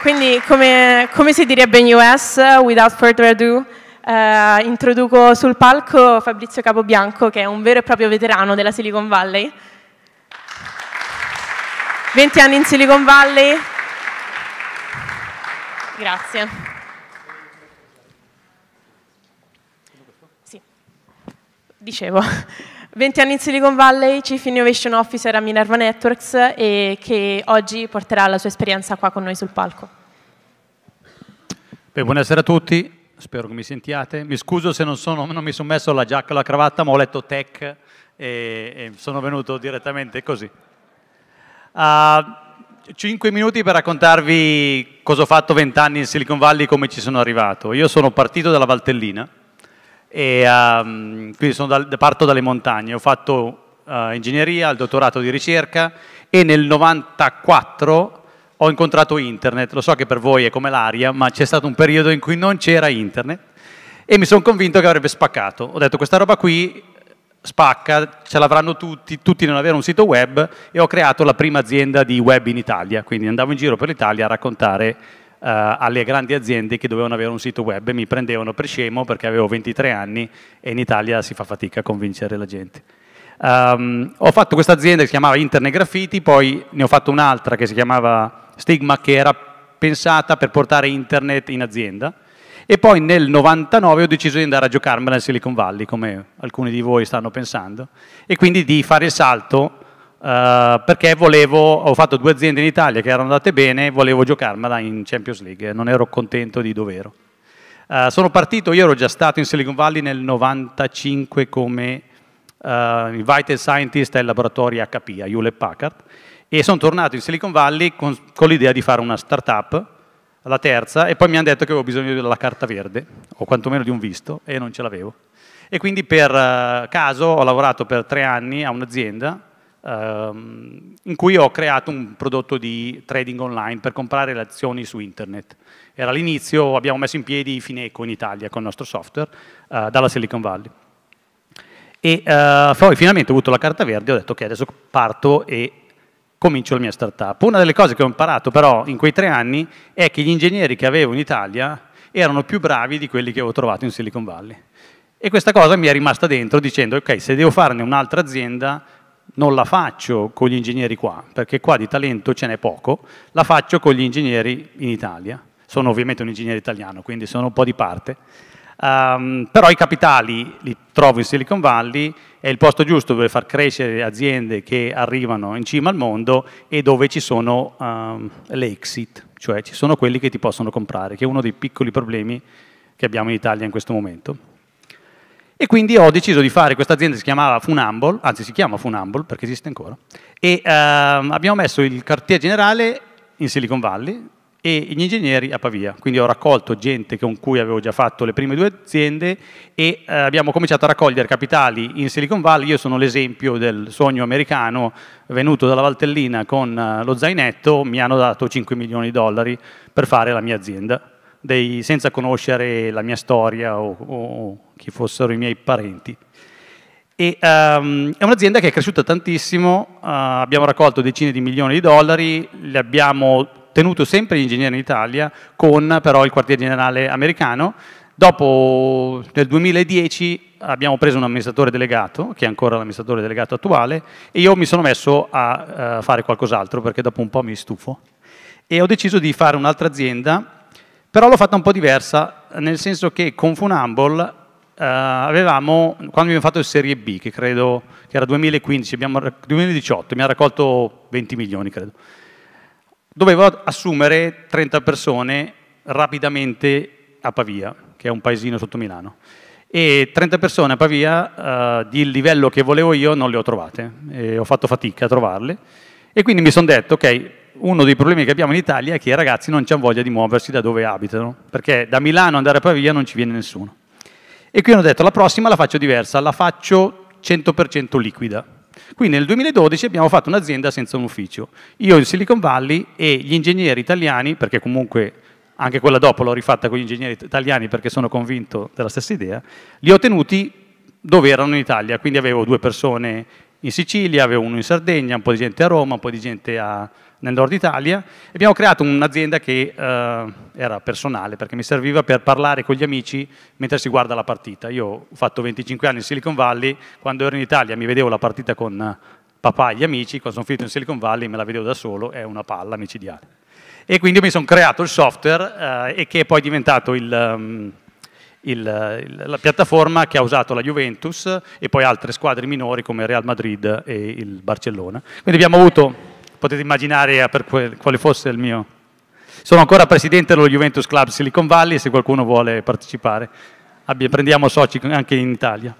Speaker 5: Quindi, come, come, si direbbe in US, without further ado, eh, introduco sul palco Fabrizio Capobianco, che è un vero e proprio veterano della Silicon Valley. 20 anni in Silicon Valley. Grazie. dicevo. 20 anni in Silicon Valley, Chief Innovation Officer a Minerva Networks e che oggi porterà la sua esperienza qua con noi sul palco.
Speaker 6: Beh, buonasera a tutti, spero che mi sentiate. Mi scuso se non, sono, non mi sono messo la giacca e la cravatta, ma ho letto tech e, e sono venuto direttamente così. Uh, ah, 5 minuti per raccontarvi cosa ho fatto 20 anni in Silicon Valley e come ci sono arrivato. Io sono partito dalla Valtellina, e, um, quindi dal, parto dalle montagne, ho fatto uh, ingegneria, il dottorato di ricerca e nel 94 ho incontrato internet, lo so che per voi è come l'aria, ma c'è stato un periodo in cui non c'era internet e mi sono convinto che avrebbe spaccato. Ho detto questa roba qui spacca, ce l'avranno tutti, tutti non avere un sito web e ho creato la prima azienda di web in Italia, quindi andavo in giro per l'Italia a raccontare eh, alle grandi aziende che dovevano avere un sito web e mi prendevano per scemo perché avevo 23 anni e in Italia si fa fatica a convincere la gente. Um, ho fatto questa azienda che si chiamava Internet Graffiti, poi ne ho fatto un'altra che si chiamava Stigma che era pensata per portare internet in azienda e poi nel 99 ho deciso di andare a giocarmela in Silicon Valley come alcuni di voi stanno pensando e quindi di fare il salto eh, perché volevo, ho fatto due aziende in Italia che erano andate bene, e volevo giocarmela in Champions League, non ero contento di dovero. Uh, sono partito, io ero già stato in Silicon Valley nel 95 come uh, eh, invited scientist ai laboratori HP, a Hewlett Packard, e sono tornato in Silicon Valley con, con l'idea di fare una startup, la terza, e poi mi hanno detto che avevo bisogno della carta verde, o quantomeno di un visto, e non ce l'avevo. E quindi per caso ho lavorato per tre anni a un'azienda ehm, in cui ho creato un prodotto di trading online per comprare le azioni su internet. Era l'inizio, abbiamo messo in piedi Fineco in Italia con il nostro software eh, dalla Silicon Valley. E eh, poi finalmente ho avuto la carta verde e ho detto ok adesso parto e comincio la mia startup. Una delle cose che ho imparato però in quei tre anni è che gli ingegneri che avevo in Italia erano più bravi di quelli che avevo trovato in Silicon Valley. E questa cosa mi è rimasta dentro dicendo, ok, se devo farne un'altra azienda, non la faccio con gli ingegneri qua, perché qua di talento ce n'è poco, la faccio con gli ingegneri in Italia. Sono ovviamente un ingegnere italiano, quindi sono un po' di parte. Um, però i capitali li trovo in Silicon Valley, è il posto giusto dove far crescere aziende che arrivano in cima al mondo e dove ci sono um, ehm, le exit, cioè ci sono quelli che ti possono comprare, che è uno dei piccoli problemi che abbiamo in Italia in questo momento. E quindi ho deciso di fare questa azienda, si chiamava Funamble, anzi si chiama Funamble perché esiste ancora, e ehm, abbiamo messo il quartier generale in Silicon Valley e gli ingegneri a Pavia. Quindi ho raccolto gente con cui avevo già fatto le prime due aziende e eh, abbiamo cominciato a raccogliere capitali in Silicon Valley. Io sono l'esempio del sogno americano venuto dalla Valtellina con eh, lo zainetto, mi hanno dato 5 milioni di dollari per fare la mia azienda dei, senza conoscere la mia storia o, o, chi fossero i miei parenti. E, um, è un'azienda che è cresciuta tantissimo, uh, abbiamo raccolto decine di milioni di dollari, li abbiamo tenuto sempre in ingegneria in Italia con però il quartier generale americano. Dopo, nel 2010, abbiamo preso un amministratore delegato, che è ancora l'amministratore delegato attuale, e io mi sono messo a uh, fare qualcos'altro perché dopo un po' mi stufo. E ho deciso di fare un'altra azienda però l'ho fatta un po' diversa, nel senso che con Funambol eh, avevamo, quando abbiamo fatto il Serie B, che credo che era 2015, abbiamo, 2018, mi ha raccolto 20 milioni, credo, dovevo assumere 30 persone rapidamente a Pavia, che è un paesino sotto Milano. E 30 persone a Pavia eh, di livello che volevo io non le ho trovate, ho fatto fatica a trovarle. E quindi mi sono detto, ok, uno dei problemi che abbiamo in Italia è che i ragazzi non hanno voglia di muoversi da dove abitano, perché da Milano andare a Pavia non ci viene nessuno. E qui hanno detto la prossima la faccio diversa, la faccio 100% liquida. Quindi nel 2012 abbiamo fatto un'azienda senza un ufficio. Io in Silicon Valley e gli ingegneri italiani, perché comunque anche quella dopo l'ho rifatta con gli ingegneri italiani perché sono convinto della stessa idea, li ho tenuti dove erano in Italia. Quindi avevo due persone in Sicilia, avevo uno in Sardegna, un po' di gente a Roma, un po' di gente a, nel nord Italia e abbiamo creato un'azienda che eh, era personale perché mi serviva per parlare con gli amici mentre si guarda la partita. Io ho fatto 25 anni in Silicon Valley, quando ero in Italia mi vedevo la partita con eh, papà e gli amici, quando sono finito in Silicon Valley me la vedevo da solo, è una palla micidiale. E quindi mi sono creato il software eh, e che è poi diventato il... Um, il, la piattaforma che ha usato la Juventus e poi altre squadre minori come Real Madrid e il Barcellona. Quindi abbiamo avuto potete immaginare eh, quale fosse il mio. Sono ancora presidente dello Juventus Club Silicon Valley, se qualcuno vuole partecipare. prendiamo soci anche in Italia.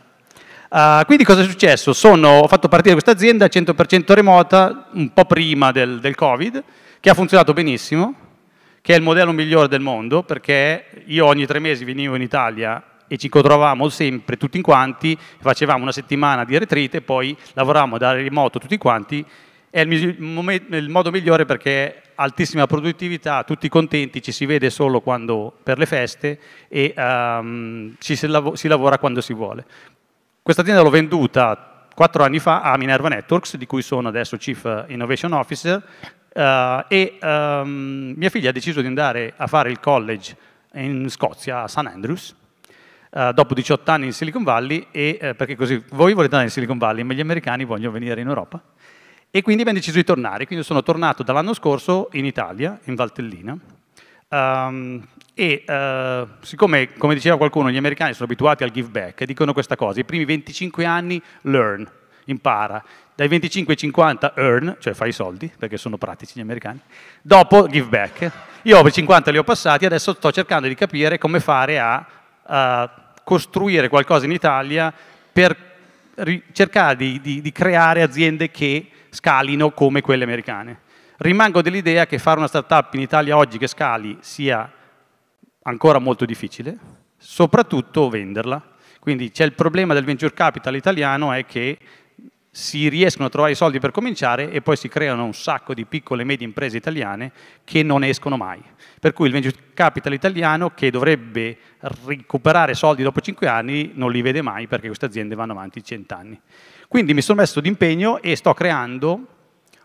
Speaker 6: Uh, quindi cosa è successo? Sono, ho fatto partire questa azienda 100% remota un po' prima del, del Covid, che ha funzionato benissimo, che è il modello migliore del mondo, perché io ogni tre mesi venivo in Italia e ci trovavamo sempre tutti quanti, facevamo una settimana di retrite, poi lavoravamo da remoto tutti quanti è il, momento, il, modo migliore perché altissima produttività, tutti contenti, ci si vede solo quando, per le feste e um, ci si, lav si lavora quando si vuole. Questa azienda l'ho venduta quattro anni fa a Minerva Networks, di cui sono adesso Chief Innovation Officer, Uh, e um, mia figlia ha deciso di andare a fare il college in Scozia, a St. Andrews, uh, dopo 18 anni in Silicon Valley, e, uh, perché così voi volete andare in Silicon Valley, ma gli americani vogliono venire in Europa. E quindi abbiamo deciso di tornare. Quindi sono tornato dall'anno scorso in Italia, in Valtellina, Um, e uh, siccome, come diceva qualcuno, gli americani sono abituati al give back dicono questa cosa, i primi 25 anni learn, impara, dai 25 ai 50 earn, cioè fai i soldi, perché sono pratici gli americani, dopo give back. Io i 50 li ho passati, adesso sto cercando di capire come fare a uh, costruire qualcosa in Italia per cercare di, di, di creare aziende che scalino come quelle americane. Rimango dell'idea che fare una startup in Italia oggi che scali sia ancora molto difficile, soprattutto venderla. Quindi c'è il problema del venture capital italiano è che si riescono a trovare i soldi per cominciare e poi si creano un sacco di piccole e medie imprese italiane che non escono mai. Per cui il venture capital italiano che dovrebbe recuperare soldi dopo 5 anni non li vede mai perché queste aziende vanno avanti 100 anni. Quindi mi sono messo d'impegno e sto creando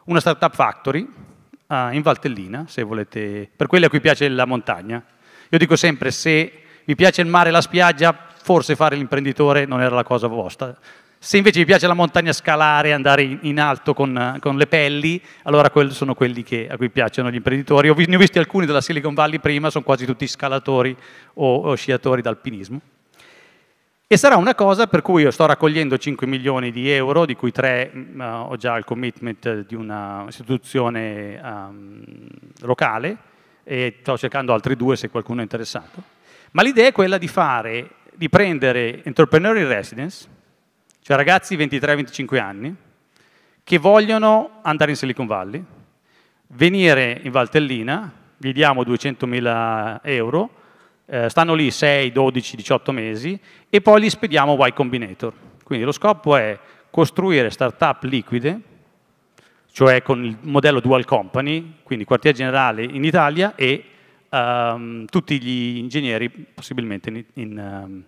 Speaker 6: una startup factory uh, in Valtellina, se volete, per quelli a cui piace la montagna. Io dico sempre, se vi piace il mare e la spiaggia, forse fare l'imprenditore non era la cosa vostra. Se invece vi piace la montagna scalare, andare in alto con, con le pelli, allora sono quelli che, a cui piacciono gli imprenditori. ne ho visti alcuni della Silicon Valley prima, sono quasi tutti scalatori o, o sciatori d'alpinismo. E sarà una cosa per cui io sto raccogliendo 5 milioni di euro, di cui 3 uh, mm, eh, ho già il commitment di un'istituzione um, ehm, locale e sto cercando altri due se qualcuno è interessato. Ma l'idea è quella di fare, di prendere entrepreneur in residence, cioè ragazzi 23-25 anni, che vogliono andare in Silicon Valley, venire in Valtellina, gli diamo 200.000 euro, eh, stanno lì 6, 12, 18 mesi e poi li spediamo Y Combinator. Quindi lo scopo è costruire start-up liquide, cioè con il modello dual company, quindi quartier generale in Italia e um, tutti gli ingegneri possibilmente in, in um,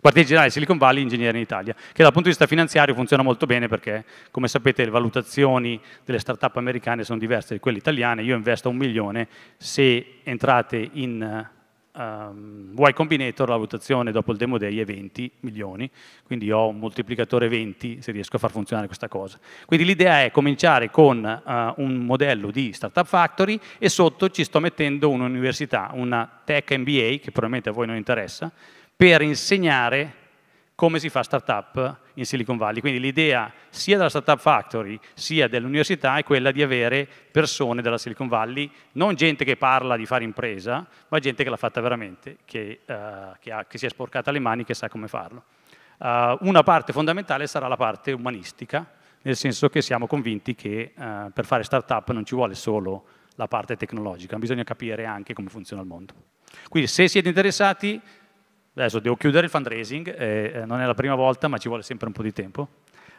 Speaker 6: quartier generale Silicon Valley, ingegneri in Italia, che dal punto di vista finanziario funziona molto bene perché, come sapete, le valutazioni delle start-up americane sono diverse da quelle italiane. Io investo un milione, se entrate in um, ehm, Y Combinator la valutazione dopo il demo day è 20 milioni, quindi ho un moltiplicatore 20 se riesco a far funzionare questa cosa. Quindi l'idea è cominciare con uh, un modello di Startup Factory e sotto ci sto mettendo un'università, una Tech MBA, che probabilmente a voi non interessa, per insegnare come si fa startup in Silicon Valley. Quindi l'idea sia della Startup Factory sia dell'università è quella di avere persone della Silicon Valley, non gente che parla di fare impresa, ma gente che l'ha fatta veramente, che, uh, che, ha, che, si è sporcata le mani, che sa come farlo. Uh, una parte fondamentale sarà la parte umanistica, nel senso che siamo convinti che uh, per fare startup non ci vuole solo la parte tecnologica, bisogna capire anche come funziona il mondo. Quindi se siete interessati adesso devo chiudere il fundraising, eh, eh, non è la prima volta ma ci vuole sempre un po' di tempo.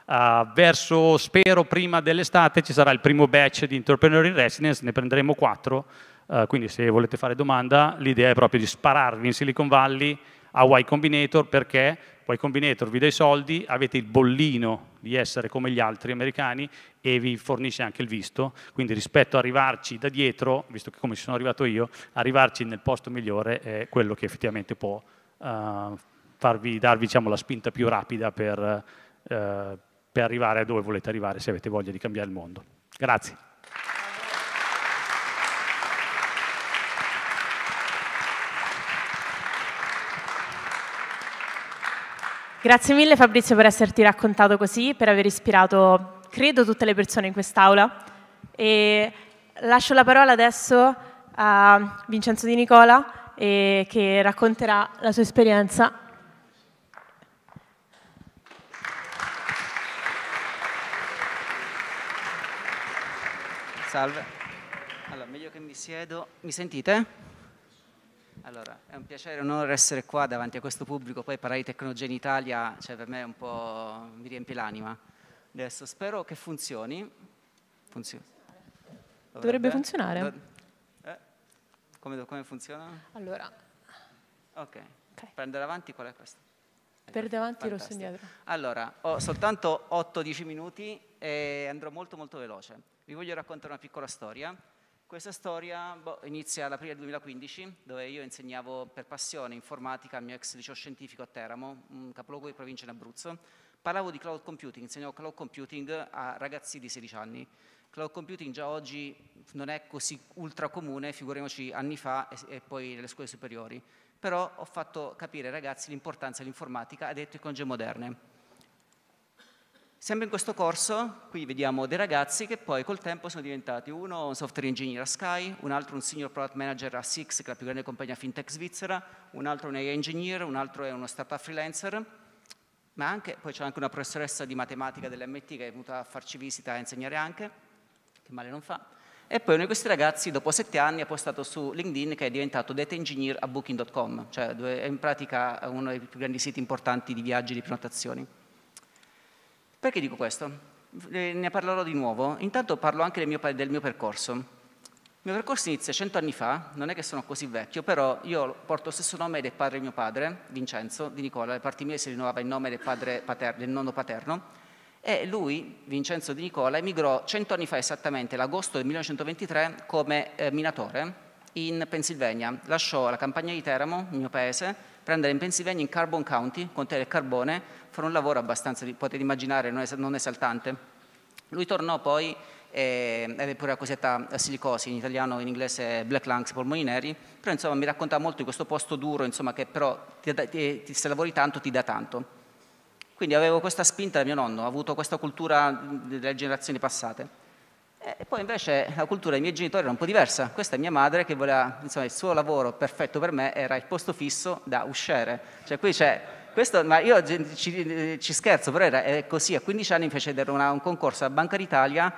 Speaker 6: Uh, verso, spero, prima dell'estate ci sarà il primo batch di Entrepreneur in Residence, ne prenderemo quattro, uh, quindi se volete fare domanda l'idea è proprio di spararvi in Silicon Valley a Y Combinator perché Y Combinator vi dà i soldi, avete il bollino di essere come gli altri americani e vi fornisce anche il visto, quindi rispetto a arrivarci da dietro, visto che come ci sono arrivato io, arrivarci nel posto migliore è quello che effettivamente può Ehm, farvi, darvi diciamo, la spinta più rapida per, eh, per arrivare a dove volete arrivare se avete voglia di cambiare il mondo. Grazie.
Speaker 5: Grazie mille Fabrizio per esserti raccontato così, per aver ispirato, credo, tutte le persone in quest'aula. E lascio la parola adesso a Vincenzo Di Nicola e che racconterà la sua esperienza.
Speaker 7: Salve. Allora, meglio che mi siedo. Mi sentite? Allora, è un piacere, e un onore essere qua davanti a questo pubblico, poi parlare di tecnologia in Italia, cioè per me è un po'... mi riempie l'anima. Adesso spero che funzioni. Funzioni. Dovrebbe, Dovrebbe funzionare. Come, come funziona? Allora. Ok. okay. andare avanti qual è questo?
Speaker 5: Per davanti rosso indietro.
Speaker 7: Allora, ho soltanto 8-10 minuti e andrò molto molto veloce. Vi voglio raccontare una piccola storia. Questa storia boh, inizia all'aprile 2015, dove io insegnavo per passione informatica al mio ex liceo scientifico a Teramo, un capoluogo di provincia in Abruzzo. Parlavo di cloud computing, insegnavo cloud computing a ragazzi di 16 anni. Cloud computing già oggi non è così ultra comune, figuriamoci anni fa e, e poi nelle scuole superiori. Però ho fatto capire ai ragazzi l'importanza dell'informatica, ha detto i iconge moderne. Sempre in questo corso, qui vediamo dei ragazzi che poi col tempo sono diventati uno un software engineer a Sky, un altro un senior product manager a Six, che è la più grande compagnia fintech svizzera, un altro un AI engineer, un altro è uno startup freelancer, ma anche, poi c'è anche una professoressa di matematica dell'MT che è venuta a farci visita e a insegnare anche, che male non fa. E poi uno di questi ragazzi, dopo sette anni, ha postato su LinkedIn che è diventato data engineer a booking.com, cioè è in pratica uno dei più grandi siti importanti di viaggi e di prenotazioni. Perché dico questo? Ne parlerò di nuovo. Intanto parlo anche del mio, del mio percorso. Il mio percorso inizia 100 anni fa, non è che sono così vecchio, però io porto lo stesso nome del padre mio padre, Vincenzo, di Nicola, da parte mia si rinnovava il nome del, padre paterno, del nonno paterno, e lui, Vincenzo Di Nicola, emigrò cento anni fa esattamente, l'agosto del 1923, come eh, minatore in Pennsylvania. Lasciò la campagna di Teramo, il mio paese, per andare in Pennsylvania in Carbon County, contare del carbone, fare un lavoro abbastanza, potete immaginare, non, es non esaltante. Lui tornò poi, eh, aveva pure la cosiddetta silicosi, in italiano in inglese black lungs, polmoni neri, però insomma mi raccontava molto di questo posto duro, insomma, che però ti, ti, ti, se lavori tanto ti dà tanto. Quindi avevo questa spinta da mio nonno, ho avuto questa cultura delle generazioni passate. E poi invece la cultura dei miei genitori era un po' diversa. Questa è mia madre che voleva, insomma, il suo lavoro perfetto per me era il posto fisso da uscire. Cioè qui c'è, questo, ma io ci, ci scherzo, però era è così. A 15 anni mi fece una, un concorso a Banca d'Italia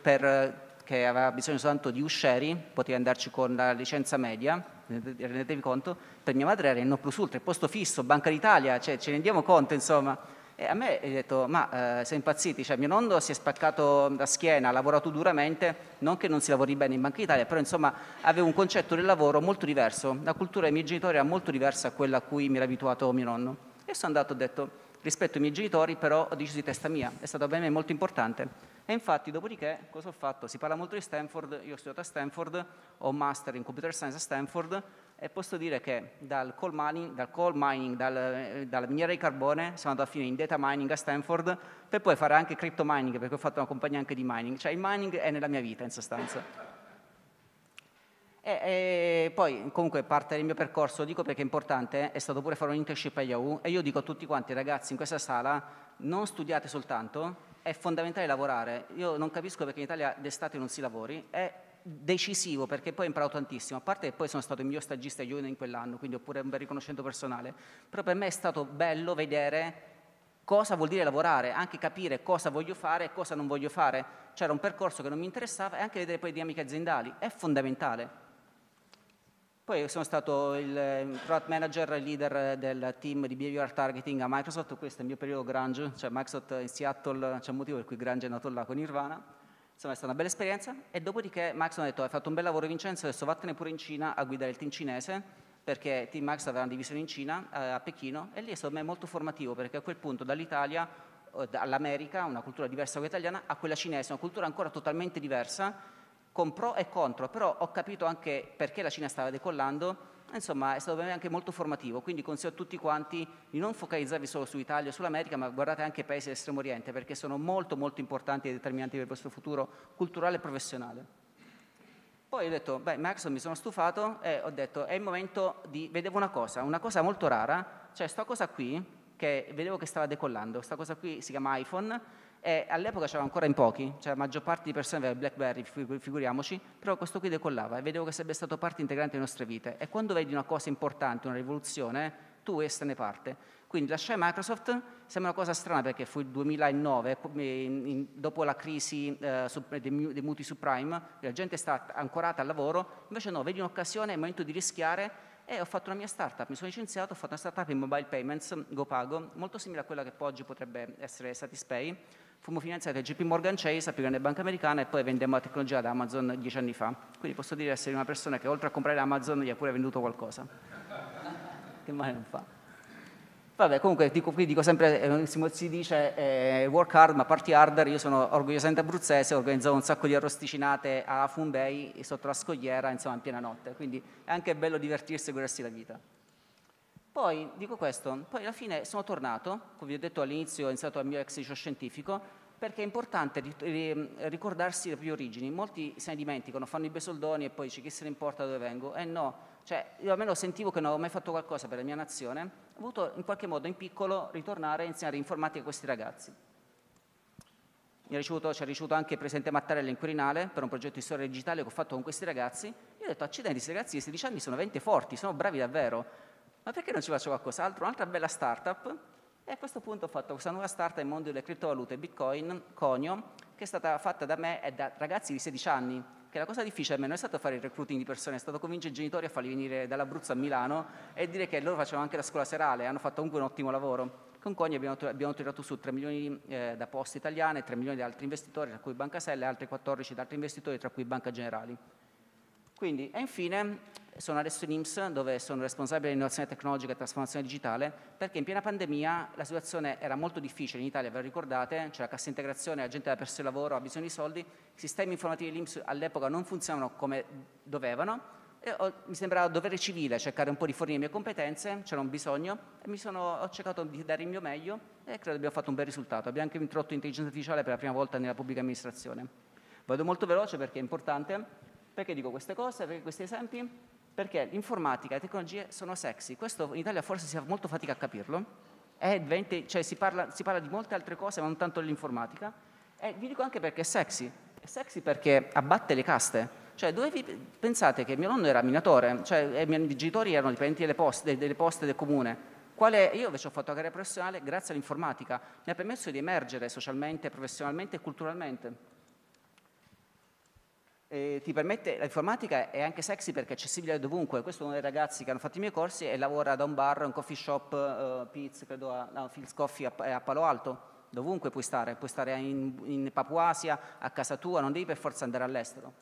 Speaker 7: per che aveva bisogno soltanto di usceri, poteva andarci con la licenza media, rendetevi conto, per mia madre era il no plus ultra, il posto fisso, Banca d'Italia, cioè ce ne rendiamo conto insomma. E a me hai detto, ma eh, sei impazziti, cioè mio nonno si è spaccato la schiena, ha lavorato duramente, non che non si lavori bene in Banca d'Italia, però insomma avevo un concetto del lavoro molto diverso, la cultura dei miei genitori era molto diversa da quella a cui mi era abituato mio nonno. E sono andato e ho detto, rispetto ai miei genitori, però ho deciso di testa mia, è stato per me molto importante. E infatti dopodiché cosa ho fatto? Si parla molto di Stanford, io ho studiato a Stanford, ho un master in computer science a Stanford, e posso dire che dal coal mining, dal, coal mining, dal eh, dalla miniera di carbone, sono andato a finire in data mining a Stanford, per poi fare anche crypto mining, perché ho fatto una compagnia anche di mining. Cioè il mining è nella mia vita, in sostanza. E, e, poi comunque parte del mio percorso, lo dico perché è importante, è stato pure fare un internship a Yahoo e io dico a tutti quanti ragazzi in questa sala, non studiate soltanto, è fondamentale lavorare. Io non capisco perché in Italia d'estate non si lavori, è decisivo perché poi ho imparato tantissimo, a parte che poi sono stato il mio stagista junior in quell'anno, quindi ho pure un bel riconoscimento personale, però per me è stato bello vedere cosa vuol dire lavorare, anche capire cosa voglio fare e cosa non voglio fare. C'era un percorso che non mi interessava e anche vedere poi le dinamiche aziendali, è fondamentale. Poi sono stato il eh, product manager e leader del team di behavioral targeting a Microsoft, questo è il mio periodo Grange, cioè Microsoft in Seattle, c'è un motivo per cui Grange è nato là con Nirvana. Insomma è stata una bella esperienza e dopodiché Max mi ha detto hai fatto un bel lavoro Vincenzo, adesso vattene pure in Cina a guidare il team cinese perché Team Max aveva una divisione in Cina, eh, a Pechino, e lì è stato molto formativo perché a quel punto dall'Italia, dall'America, una cultura diversa da quella italiana, a quella cinese, una cultura ancora totalmente diversa, con pro e contro, però ho capito anche perché la Cina stava decollando Insomma, è stato per anche molto formativo, quindi consiglio a tutti quanti di non focalizzarvi solo sull'Italia o sull'America, ma guardate anche i paesi dell'estremo oriente, perché sono molto molto importanti e determinanti per il vostro futuro culturale e professionale. Poi ho detto, beh, Microsoft mi sono stufato e ho detto, è il momento di... Vedevo una cosa, una cosa molto rara, cioè sta cosa qui, che vedevo che stava decollando, questa cosa qui si chiama iPhone, e all'epoca c'erano ancora in pochi, cioè la maggior parte di persone aveva BlackBerry, figuriamoci, però questo qui decollava e vedevo che sarebbe stato parte integrante delle nostre vite. E quando vedi una cosa importante, una rivoluzione, tu vuoi esserne parte. Quindi lasciai Microsoft sembra una cosa strana perché fu il 2009, in, in, dopo la crisi eh, eh dei, dei mutui subprime, la gente sta ancorata al lavoro, invece no, vedi un'occasione, è il momento di rischiare e ho fatto una mia startup, mi sono licenziato, ho fatto una startup in mobile payments, GoPago, molto simile a quella che oggi potrebbe essere Satispay, fumo finanziati da JP Morgan Chase, la più grande banca americana, e poi vendemmo la tecnologia ad Amazon dieci anni fa. Quindi posso dire di essere una persona che oltre a comprare Amazon gli ha pure venduto qualcosa. <laughs> che male non fa. Vabbè, comunque dico, qui dico sempre, eh, si, dice eh, work hard ma party harder, io sono orgogliosamente abruzzese, organizzavo un sacco di arrosticinate a Funbei sotto la scogliera, insomma, in piena notte, quindi è anche bello divertirsi e godersi la vita. Poi dico questo, poi alla fine sono tornato, come vi ho detto all'inizio ho iniziato al mio ex liceo scientifico, perché è importante ricordarsi le proprie origini. Molti se ne dimenticano, fanno i bei soldoni e poi dice chi se ne importa da dove vengo. Eh no, cioè io almeno sentivo che non avevo mai fatto qualcosa per la mia nazione, ho voluto in qualche modo in piccolo ritornare e insegnare informatica a questi ragazzi. Mi ha ricevuto, ci ha ricevuto anche il Presidente Mattarella in Quirinale per un progetto di storia digitale che ho fatto con questi ragazzi. Io ho detto, accidenti, questi ragazzi di 16 anni sono 20 forti, sono bravi davvero ma perché non ci faccio qualcos'altro? Un'altra bella startup? E a questo punto ho fatto questa nuova startup nel mondo delle criptovalute, Bitcoin, Conio, che è stata fatta da me e da ragazzi di 16 anni, che la cosa difficile a me non è stato fare il recruiting di persone, è stato convincere i genitori a farli venire dall'Abruzzo a Milano e dire che loro facevano anche la scuola serale, hanno fatto comunque un ottimo lavoro. Con Cogni abbiamo, abbiamo, tirato su 3 milioni eh, da poste italiane, 3 milioni da altri investitori, tra cui Banca Selle, e altri 14 da altri investitori, tra cui Banca Generali. Quindi, e infine, sono adesso in IMSS dove sono responsabile dell'innovazione tecnologica e trasformazione digitale perché in piena pandemia la situazione era molto difficile in Italia, ve lo ricordate, c'era la cassa integrazione, la gente ha perso il lavoro, ha bisogno di soldi, i sistemi informativi dell'IMSS all'epoca non funzionavano come dovevano ho, mi sembrava dovere civile cercare un po' di fornire le mie competenze, c'era un bisogno e mi sono, ho cercato di dare il mio meglio e credo che abbiamo fatto un bel risultato. Abbiamo anche introdotto intelligenza artificiale per la prima volta nella pubblica amministrazione. Vado molto veloce perché è importante, perché dico queste cose, perché questi esempi? perché l'informatica e le tecnologie sono sexy. Questo in Italia forse si fa molto fatica a capirlo, 20, cioè si, parla, si parla di molte altre cose ma non tanto dell'informatica, e vi dico anche perché è sexy. È sexy perché abbatte le caste. Cioè, dovevi, pensate che mio nonno era minatore, cioè i miei genitori erano dipendenti delle poste, delle poste del comune. Quale, io invece ho fatto carriera professionale grazie all'informatica, mi ha permesso di emergere socialmente, professionalmente e culturalmente eh, ti permette, l'informatica è anche sexy perché è accessibile dovunque. Questo è uno dei ragazzi che hanno fatto i miei corsi e lavora da un bar, un coffee shop, uh, eh, Piz, credo a no, Fields Coffee a, a, Palo Alto. Dovunque puoi stare, puoi stare in, in Papua Asia, a casa tua, non devi per forza andare all'estero.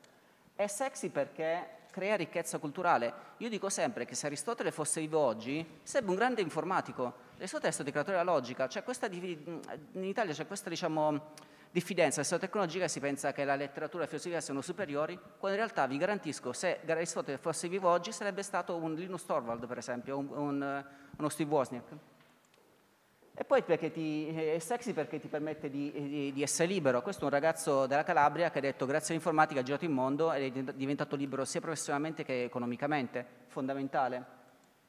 Speaker 7: È sexy perché crea ricchezza culturale. Io dico sempre che se Aristotele fosse vivo oggi, sarebbe un grande informatico. Aristotele è stato creatore della logica, cioè questa, in Italia c'è questa diciamo, diffidenza tecnologica si pensa che la letteratura e la filosofia siano superiori, quando in realtà vi garantisco, se Aristotele fosse vivo oggi, sarebbe stato un Linus Torvald, per esempio, un, un, uno Steve Wozniak. E poi perché ti, è sexy perché ti permette di, di, di, essere libero. Questo è un ragazzo della Calabria che ha detto grazie all'informatica ha girato il mondo ed è diventato libero sia professionalmente che economicamente, fondamentale.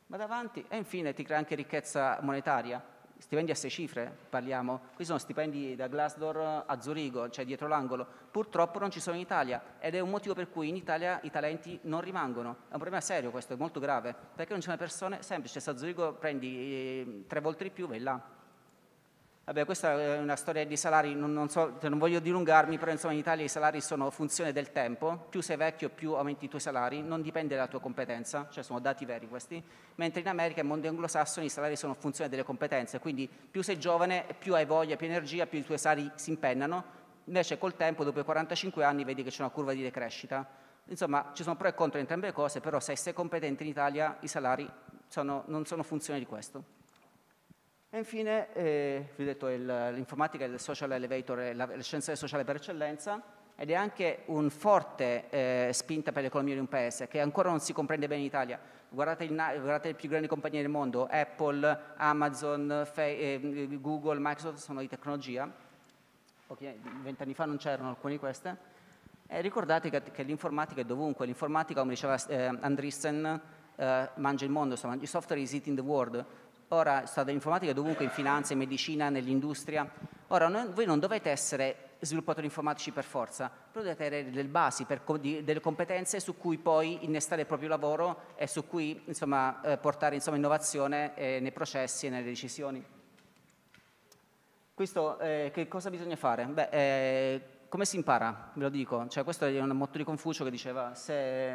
Speaker 7: Ma davanti, e infine ti crea anche ricchezza monetaria stipendi a sei cifre parliamo, qui sono stipendi da Glassdoor a Zurigo, cioè dietro l'angolo, purtroppo non ci sono in Italia ed è un motivo per cui in Italia i talenti non rimangono, è un problema serio questo, è molto grave, perché non ci sono persone semplici, se a Zurigo prendi eh, tre volte di più vai là. Vabbè, questa è una storia di salari, non, non, so, cioè, non, voglio dilungarmi, però insomma in Italia i salari sono funzione del tempo, più sei vecchio più aumenti i tuoi salari, non dipende dalla tua competenza, cioè sono dati veri questi, mentre in America e mondo anglosassone i salari sono funzione delle competenze, quindi più sei giovane, più hai voglia, più energia, più i tuoi salari si impennano, invece col tempo, dopo i 45 anni, vedi che c'è una curva di decrescita. Insomma, ci sono pro e contro entrambe le cose, però se sei competente in Italia i salari sono, non sono funzione di questo. E infine, eh, vi ho detto, l'informatica è il social elevator, la, la scienza sociale per eccellenza, ed è anche un forte eh, spinta per l'economia di un paese che ancora non si comprende bene in Italia. Guardate, il, guardate le più grandi compagnie del mondo, Apple, Amazon, Fe, eh, Google, Microsoft sono di tecnologia, vent'anni fa non c'erano alcune di queste, e ricordate che, che l'informatica è dovunque, l'informatica, come diceva eh, Andreessen, eh, mangia il mondo, il software is eating the world, ora è in informatica dovunque, in finanza, in medicina, nell'industria. Ora non, voi non dovete essere sviluppatori informatici per forza, però dovete avere delle basi, co di, delle competenze su cui poi innestare il proprio lavoro e su cui insomma, eh, portare insomma, innovazione eh, nei processi e nelle decisioni. Questo, eh, che cosa bisogna fare? Beh, eh, come si impara? Ve lo dico, cioè, questo è un motto di Confucio che diceva se,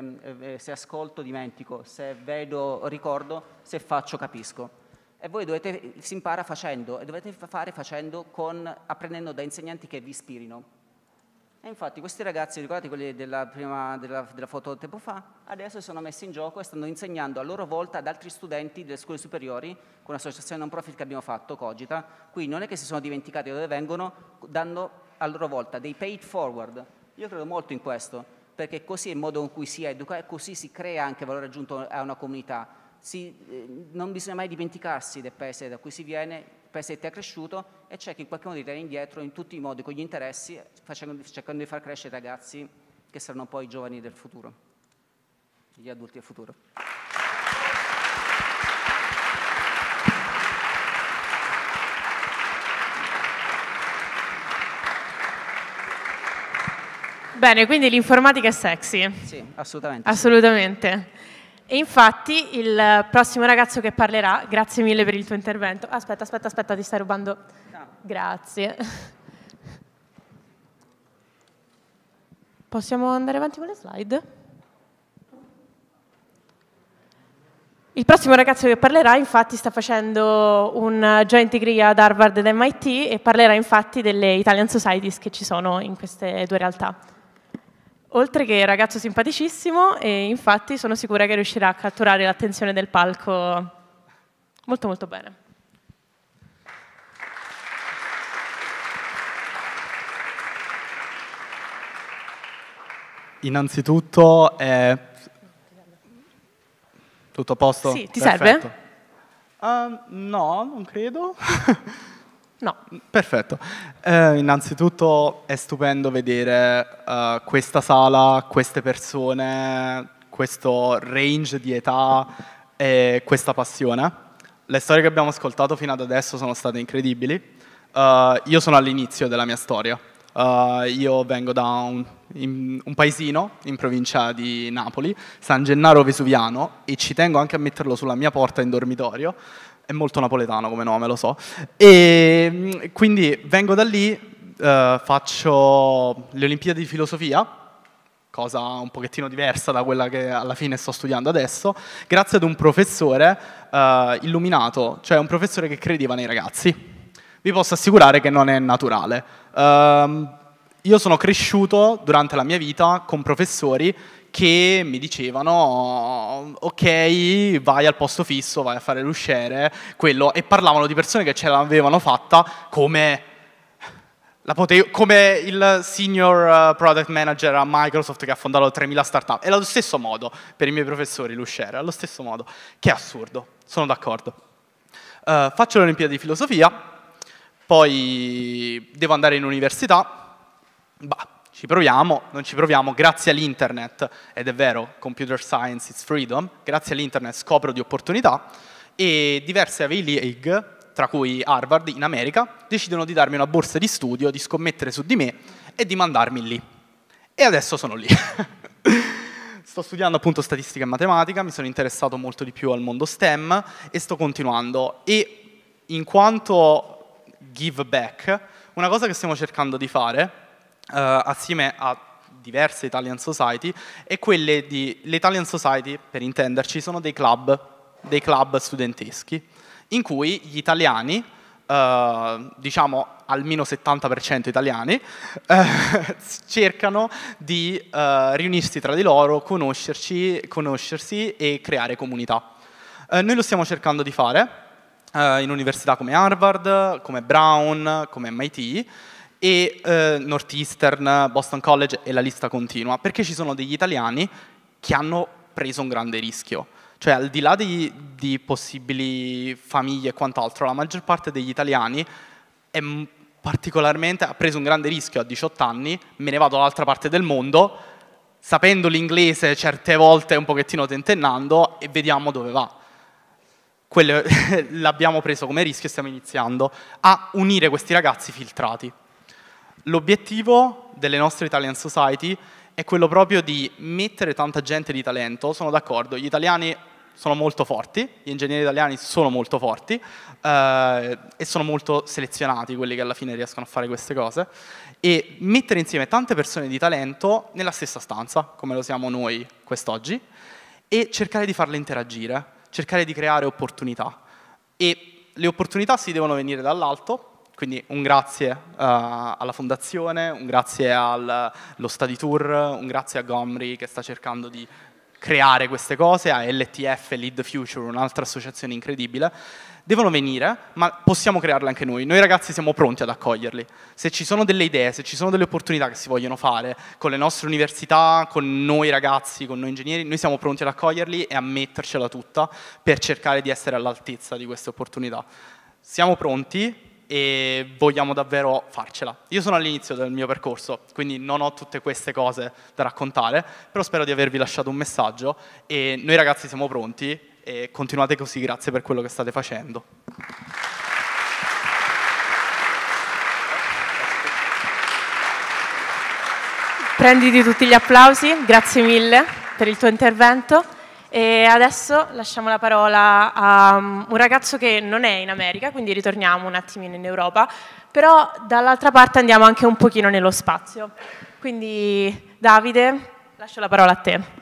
Speaker 7: eh, se ascolto dimentico, se vedo ricordo, se faccio capisco e voi dovete, si impara facendo e dovete fare facendo con, apprendendo da insegnanti che vi ispirino. E infatti questi ragazzi, ricordate quelli della, prima, della, della foto tempo fa, adesso si sono messi in gioco e stanno insegnando a loro volta ad altri studenti delle scuole superiori con l'associazione non profit che abbiamo fatto, Cogita, qui non è che si sono dimenticati da dove vengono, dando a loro volta dei paid forward. Io credo molto in questo, perché così è il modo in cui si educa e così si crea anche valore aggiunto a una comunità si, eh, non bisogna mai dimenticarsi del paese da cui si viene, il paese che ti è cresciuto e c'è chi in qualche modo ti tiene indietro in tutti i modi, con gli interessi, facendo, cercando di far crescere i ragazzi che saranno poi i giovani del futuro, gli adulti del futuro.
Speaker 5: Bene, quindi l'informatica è sexy. Sì, assolutamente. Assolutamente. E infatti il prossimo ragazzo che parlerà, grazie mille per il tuo intervento. Aspetta, aspetta, aspetta, ti stai rubando. No. Grazie. Possiamo andare avanti con le slide? Il prossimo ragazzo che parlerà infatti sta facendo un joint degree ad Harvard ed MIT e parlerà infatti delle Italian Societies che ci sono in queste due realtà. Oltre che ragazzo simpaticissimo e infatti sono sicura che riuscirà a catturare l'attenzione del palco molto molto bene.
Speaker 8: Innanzitutto è... Tutto a posto? Sì, ti Perfetto. serve? Ehm, uh, no, non credo. <laughs> No. Perfetto. Eh, innanzitutto è stupendo vedere eh, questa sala, queste persone, questo range di età e questa passione. Le storie che abbiamo ascoltato fino ad adesso sono state incredibili. Eh, io sono all'inizio della mia storia. Eh, io vengo da un, in, un paesino in provincia di Napoli, San Gennaro Vesuviano, e ci tengo anche a metterlo sulla mia porta in dormitorio, è molto napoletano come nome, lo so. E mm, quindi vengo da lì, eh, faccio le Olimpiadi di filosofia, cosa un pochettino diversa da quella che alla fine sto studiando adesso, grazie ad un professore eh, illuminato, cioè un professore che credeva nei ragazzi. Vi posso assicurare che non è naturale. Eh, io sono cresciuto durante la mia vita con professori che mi dicevano ok vai al posto fisso, vai a fare l'usciere, quello, e parlavano di persone che ce l'avevano fatta come, la pote- come il senior eh, product manager a Microsoft che ha fondato 3.000 startup. È allo stesso modo per i miei professori l'usciere, allo stesso modo, che assurdo, sono d'accordo. Uh, faccio le di filosofia, poi devo andare in università, bah, ci proviamo, non ci proviamo, grazie all'internet, ed è vero, computer science is freedom, grazie all'internet scopro di opportunità, e diverse Ivy League, tra cui Harvard in America, decidono di darmi una borsa di studio, di scommettere su di me e di mandarmi lì. E adesso sono lì. <laughs> sto studiando appunto statistica e matematica, mi sono interessato molto di più al mondo STEM e sto continuando. E in quanto give back, una cosa che stiamo cercando di fare eh, assieme a diverse Italian Society e quelle di, le Italian Society, per intenderci, sono dei club, dei club studenteschi in cui gli italiani, eh, diciamo almeno 70% italiani, eh, <laughs> cercano di eh, riunirsi tra di loro, conoscerci, conoscersi e creare comunità. Eh, noi lo stiamo cercando di fare eh, in università come Harvard, come Brown, come MIT e eh, Northeastern, Boston College e la lista continua, perché ci sono degli italiani che hanno preso un grande rischio. Cioè al di là di, di possibili famiglie e quant'altro, la maggior parte degli italiani è particolarmente, ha preso un grande rischio a 18 anni, me ne vado dall'altra parte del mondo, sapendo l'inglese certe volte un pochettino tentennando e vediamo dove va. Quello <laughs> l'abbiamo preso come rischio e stiamo iniziando a unire questi ragazzi filtrati. L'obiettivo delle nostre Italian Society è quello proprio di mettere tanta gente di talento, sono d'accordo, gli italiani sono molto forti, gli ingegneri italiani sono molto forti eh, e sono molto selezionati quelli che alla fine riescono a fare queste cose e mettere insieme tante persone di talento nella stessa stanza, come lo siamo noi quest'oggi, e cercare di farle interagire, cercare di creare opportunità. E le opportunità si devono venire dall'alto, quindi un grazie uh, alla fondazione, un grazie allo study tour, un grazie a Gomri che sta cercando di creare queste cose, a LTF, Lead Future, un'altra associazione incredibile, devono venire, ma possiamo crearle anche noi. Noi ragazzi siamo pronti ad accoglierli. Se ci sono delle idee, se ci sono delle opportunità che si vogliono fare con le nostre università, con noi ragazzi, con noi ingegneri, noi siamo pronti ad accoglierli e a mettercela tutta per cercare di essere all'altezza di queste opportunità. Siamo pronti, e vogliamo davvero farcela. Io sono all'inizio del mio percorso, quindi non ho tutte queste cose da raccontare, però spero di avervi lasciato un messaggio e noi ragazzi siamo pronti e continuate così, grazie per quello che state facendo.
Speaker 5: Prenditi tutti gli applausi, grazie mille per il tuo intervento. E adesso lasciamo la parola a um, un ragazzo che non è in America, quindi ritorniamo un attimino in Europa, però dall'altra parte andiamo anche un pochino nello spazio. Quindi Davide, lascio la parola a te.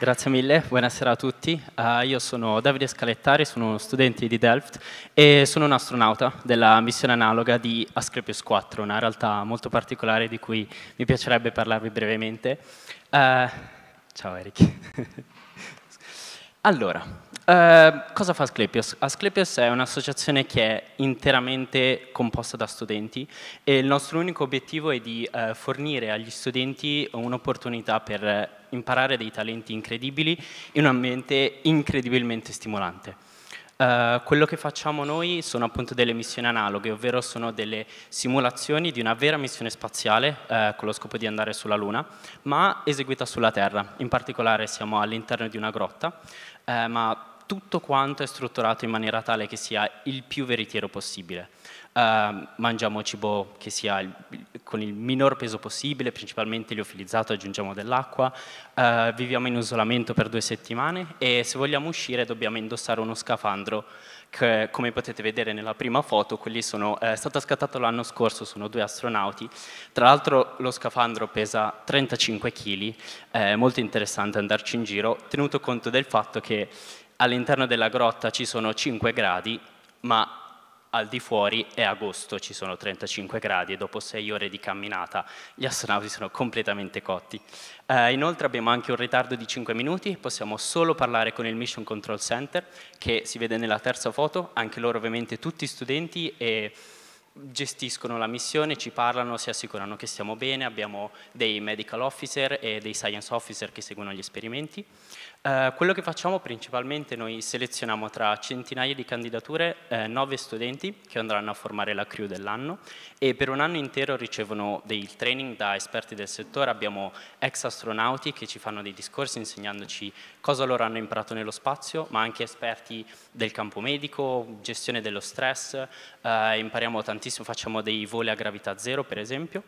Speaker 9: Grazie mille, buonasera a tutti. Uh, io sono Davide Scalettari, sono uno studente di Delft e sono un astronauta della missione analoga di Asclepios 4, una realtà molto particolare di cui mi piacerebbe parlarvi brevemente. Uh, ciao Eric. <laughs> allora, Ehm, cosa fa Asclepios? Asclepios è un'associazione che è interamente composta da studenti e il nostro unico obiettivo è di uh, fornire agli studenti un'opportunità per imparare dei talenti incredibili in un ambiente incredibilmente stimolante. Uh, quello che facciamo noi sono appunto delle missioni analoghe, ovvero sono delle simulazioni di una vera missione spaziale uh, con lo scopo di andare sulla Luna, ma eseguita sulla Terra. In particolare siamo all'interno di una grotta, uh, ma tutto quanto è strutturato in maniera tale che sia il più veritiero possibile. Uh, mangiamo cibo che sia il, con il minor peso possibile, principalmente liofilizzato, aggiungiamo dell'acqua, uh, viviamo in isolamento per due settimane e se vogliamo uscire dobbiamo indossare uno scafandro che, come potete vedere nella prima foto, quelli sono, eh, è stato scattato l'anno scorso, sono due astronauti, tra l'altro lo scafandro pesa 35 kg, è molto interessante andarci in giro, tenuto conto del fatto che all'interno della grotta ci sono 5 gradi, ma al di fuori è agosto, ci sono 35 gradi e dopo 6 ore di camminata gli astronauti sono completamente cotti. Eh, inoltre abbiamo anche un ritardo di 5 minuti, possiamo solo parlare con il Mission Control Center che si vede nella terza foto, anche loro ovviamente tutti studenti e gestiscono la missione, ci parlano, si assicurano che stiamo bene, abbiamo dei medical officer e dei science officer che seguono gli esperimenti. Eh, quello che facciamo principalmente noi selezioniamo tra centinaia di candidature eh, nove studenti che andranno a formare la crew dell'anno e per un anno intero ricevono dei training da esperti del settore, abbiamo ex astronauti che ci fanno dei discorsi insegnandoci cosa loro hanno imparato nello spazio, ma anche esperti del campo medico, gestione dello stress, eh, impariamo tantissimo, facciamo dei voli a gravità zero per esempio.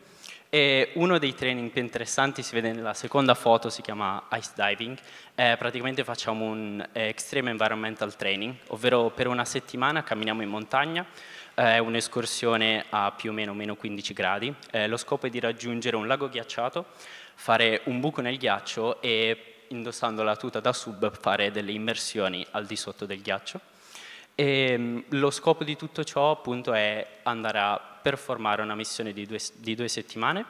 Speaker 9: E uno dei training più interessanti si vede nella seconda foto, si chiama Ice Diving. Eh, praticamente facciamo un eh, Extreme Environmental Training, ovvero per una settimana camminiamo in montagna, è eh, un'escursione a più o meno meno 15 gradi. Eh, lo scopo è di raggiungere un lago ghiacciato, fare un buco nel ghiaccio e indossando la tuta da sub fare delle immersioni al di sotto del ghiaccio. E, ehm, lo scopo di tutto ciò appunto è andare a per formare una missione di due, di due settimane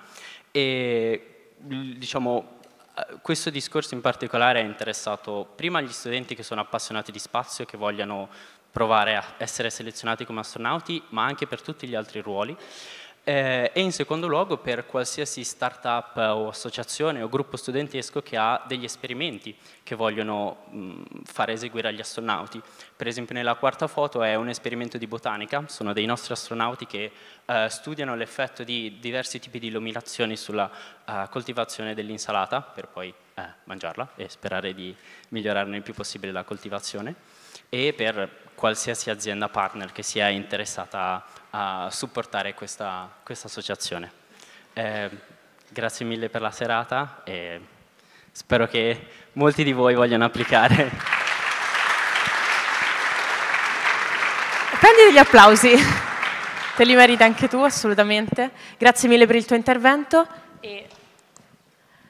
Speaker 9: e diciamo, eh, questo discorso in particolare è interessato prima agli studenti che sono appassionati di spazio, che vogliono provare a essere selezionati come astronauti, ma anche per tutti gli altri ruoli eh, e in secondo luogo per qualsiasi startup o associazione o gruppo studentesco che ha degli esperimenti che vogliono mh, fare eseguire agli astronauti. Per esempio nella quarta foto è un esperimento di botanica, sono dei nostri astronauti che eh, studiano l'effetto di diversi tipi di illuminazioni sulla eh, coltivazione dell'insalata per poi eh, mangiarla e sperare di migliorarne il più possibile la coltivazione e per qualsiasi azienda partner che sia interessata a supportare questa, questa associazione. Eh, grazie mille per la serata e spero che molti di voi vogliano applicare.
Speaker 5: Prendi degli applausi, te li meriti anche tu assolutamente. Grazie mille per il tuo intervento. E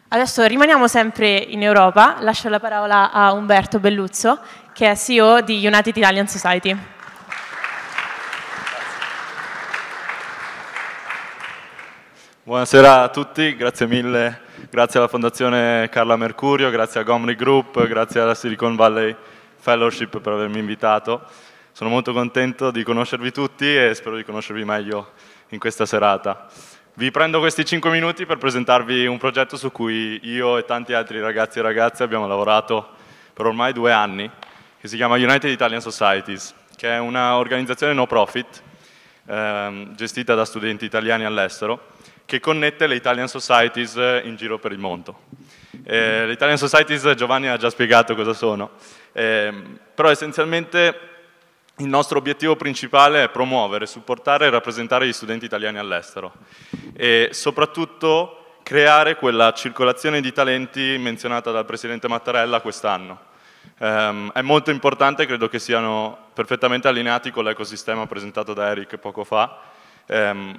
Speaker 5: adesso rimaniamo sempre in Europa, lascio la parola a Umberto Belluzzo che è CEO di United Italian Society.
Speaker 10: Buonasera a tutti, grazie mille, grazie alla Fondazione Carla Mercurio, grazie a Gomri Group, grazie alla Silicon Valley Fellowship per avermi invitato. Sono molto contento di conoscervi tutti e spero di conoscervi meglio in questa serata. Vi prendo questi 5 minuti per presentarvi un progetto su cui io e tanti altri ragazzi e ragazze abbiamo lavorato per ormai due anni che si chiama United Italian Societies, che è un'organizzazione no profit ehm, gestita da studenti italiani all'estero, che connette le Italian Societies eh, in giro per il mondo. Eh, le Italian Societies, Giovanni ha già spiegato cosa sono, eh, però essenzialmente il nostro obiettivo principale è promuovere, supportare e rappresentare gli studenti italiani all'estero e soprattutto creare quella circolazione di talenti menzionata dal Presidente Mattarella quest'anno Um, è molto importante, credo che siano perfettamente allineati con l'ecosistema presentato da Eric poco fa. Um,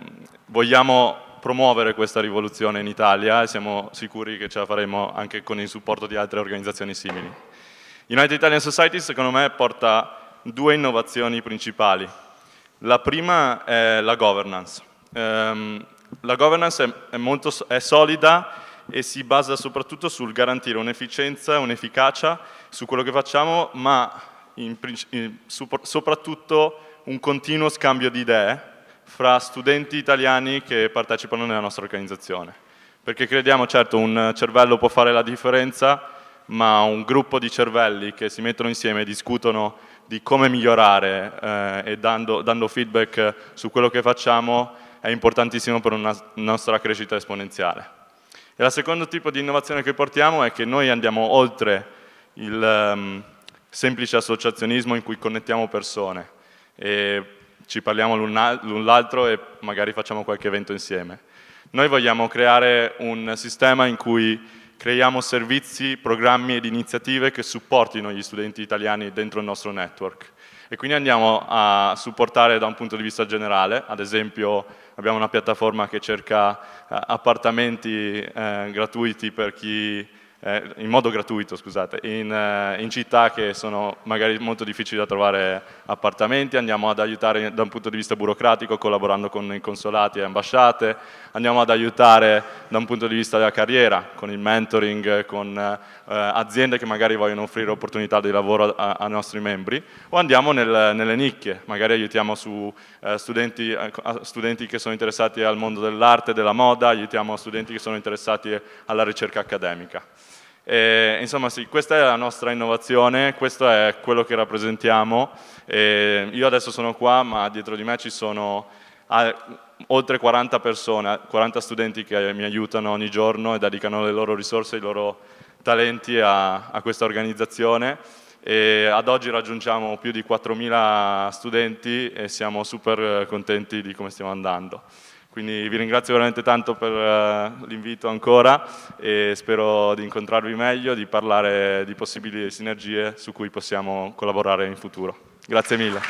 Speaker 10: vogliamo promuovere questa rivoluzione in Italia e siamo sicuri che ce la faremo anche con il supporto di altre organizzazioni simili. United Italian Society secondo me porta due innovazioni principali. La prima è la governance. Um, la governance è, è, molto, è solida e si basa soprattutto sul garantire un'efficienza, un'efficacia su quello che facciamo, ma in, in, soprattutto un continuo scambio di idee fra studenti italiani che partecipano nella nostra organizzazione. Perché crediamo, certo, un cervello può fare la differenza, ma un gruppo di cervelli che si mettono insieme e discutono di come migliorare eh, e dando, dando, feedback su quello che facciamo è importantissimo per una nostra crescita esponenziale. E la seconda tipo di innovazione che portiamo è che noi andiamo oltre il um, semplice associazionismo in cui connettiamo persone e ci parliamo l'un l'altro e magari facciamo qualche evento insieme. Noi vogliamo creare un sistema in cui creiamo servizi, programmi ed iniziative che supportino gli studenti italiani dentro il nostro network. E quindi andiamo a supportare da un punto di vista generale, ad esempio abbiamo una piattaforma che cerca eh, appartamenti eh, gratuiti per chi eh, in modo gratuito, scusate, in, eh, in, città che sono magari molto difficili da trovare appartamenti, andiamo ad aiutare da un punto di vista burocratico collaborando con i consolati e ambasciate, andiamo ad aiutare da un punto di vista della carriera, con il mentoring, con eh, aziende che magari vogliono offrire opportunità di lavoro ai nostri membri, o andiamo nel, nelle nicchie, magari aiutiamo su eh, studenti, eh, studenti che sono interessati al mondo dell'arte, della moda, aiutiamo studenti che sono interessati alla ricerca accademica. E, eh, insomma sì, questa è la nostra innovazione, questo è quello che rappresentiamo. E eh, io adesso sono qua, ma dietro di me ci sono ah, oltre 40 persone, 40 studenti che mi aiutano ogni giorno e dedicano le loro risorse, i loro talenti a, a questa organizzazione. E ad oggi raggiungiamo più di 4.000 studenti e siamo super contenti di come stiamo andando. Quindi vi ringrazio veramente tanto per eh, l'invito ancora e spero di incontrarvi meglio, di parlare di possibili sinergie su cui possiamo collaborare in futuro. Grazie mille.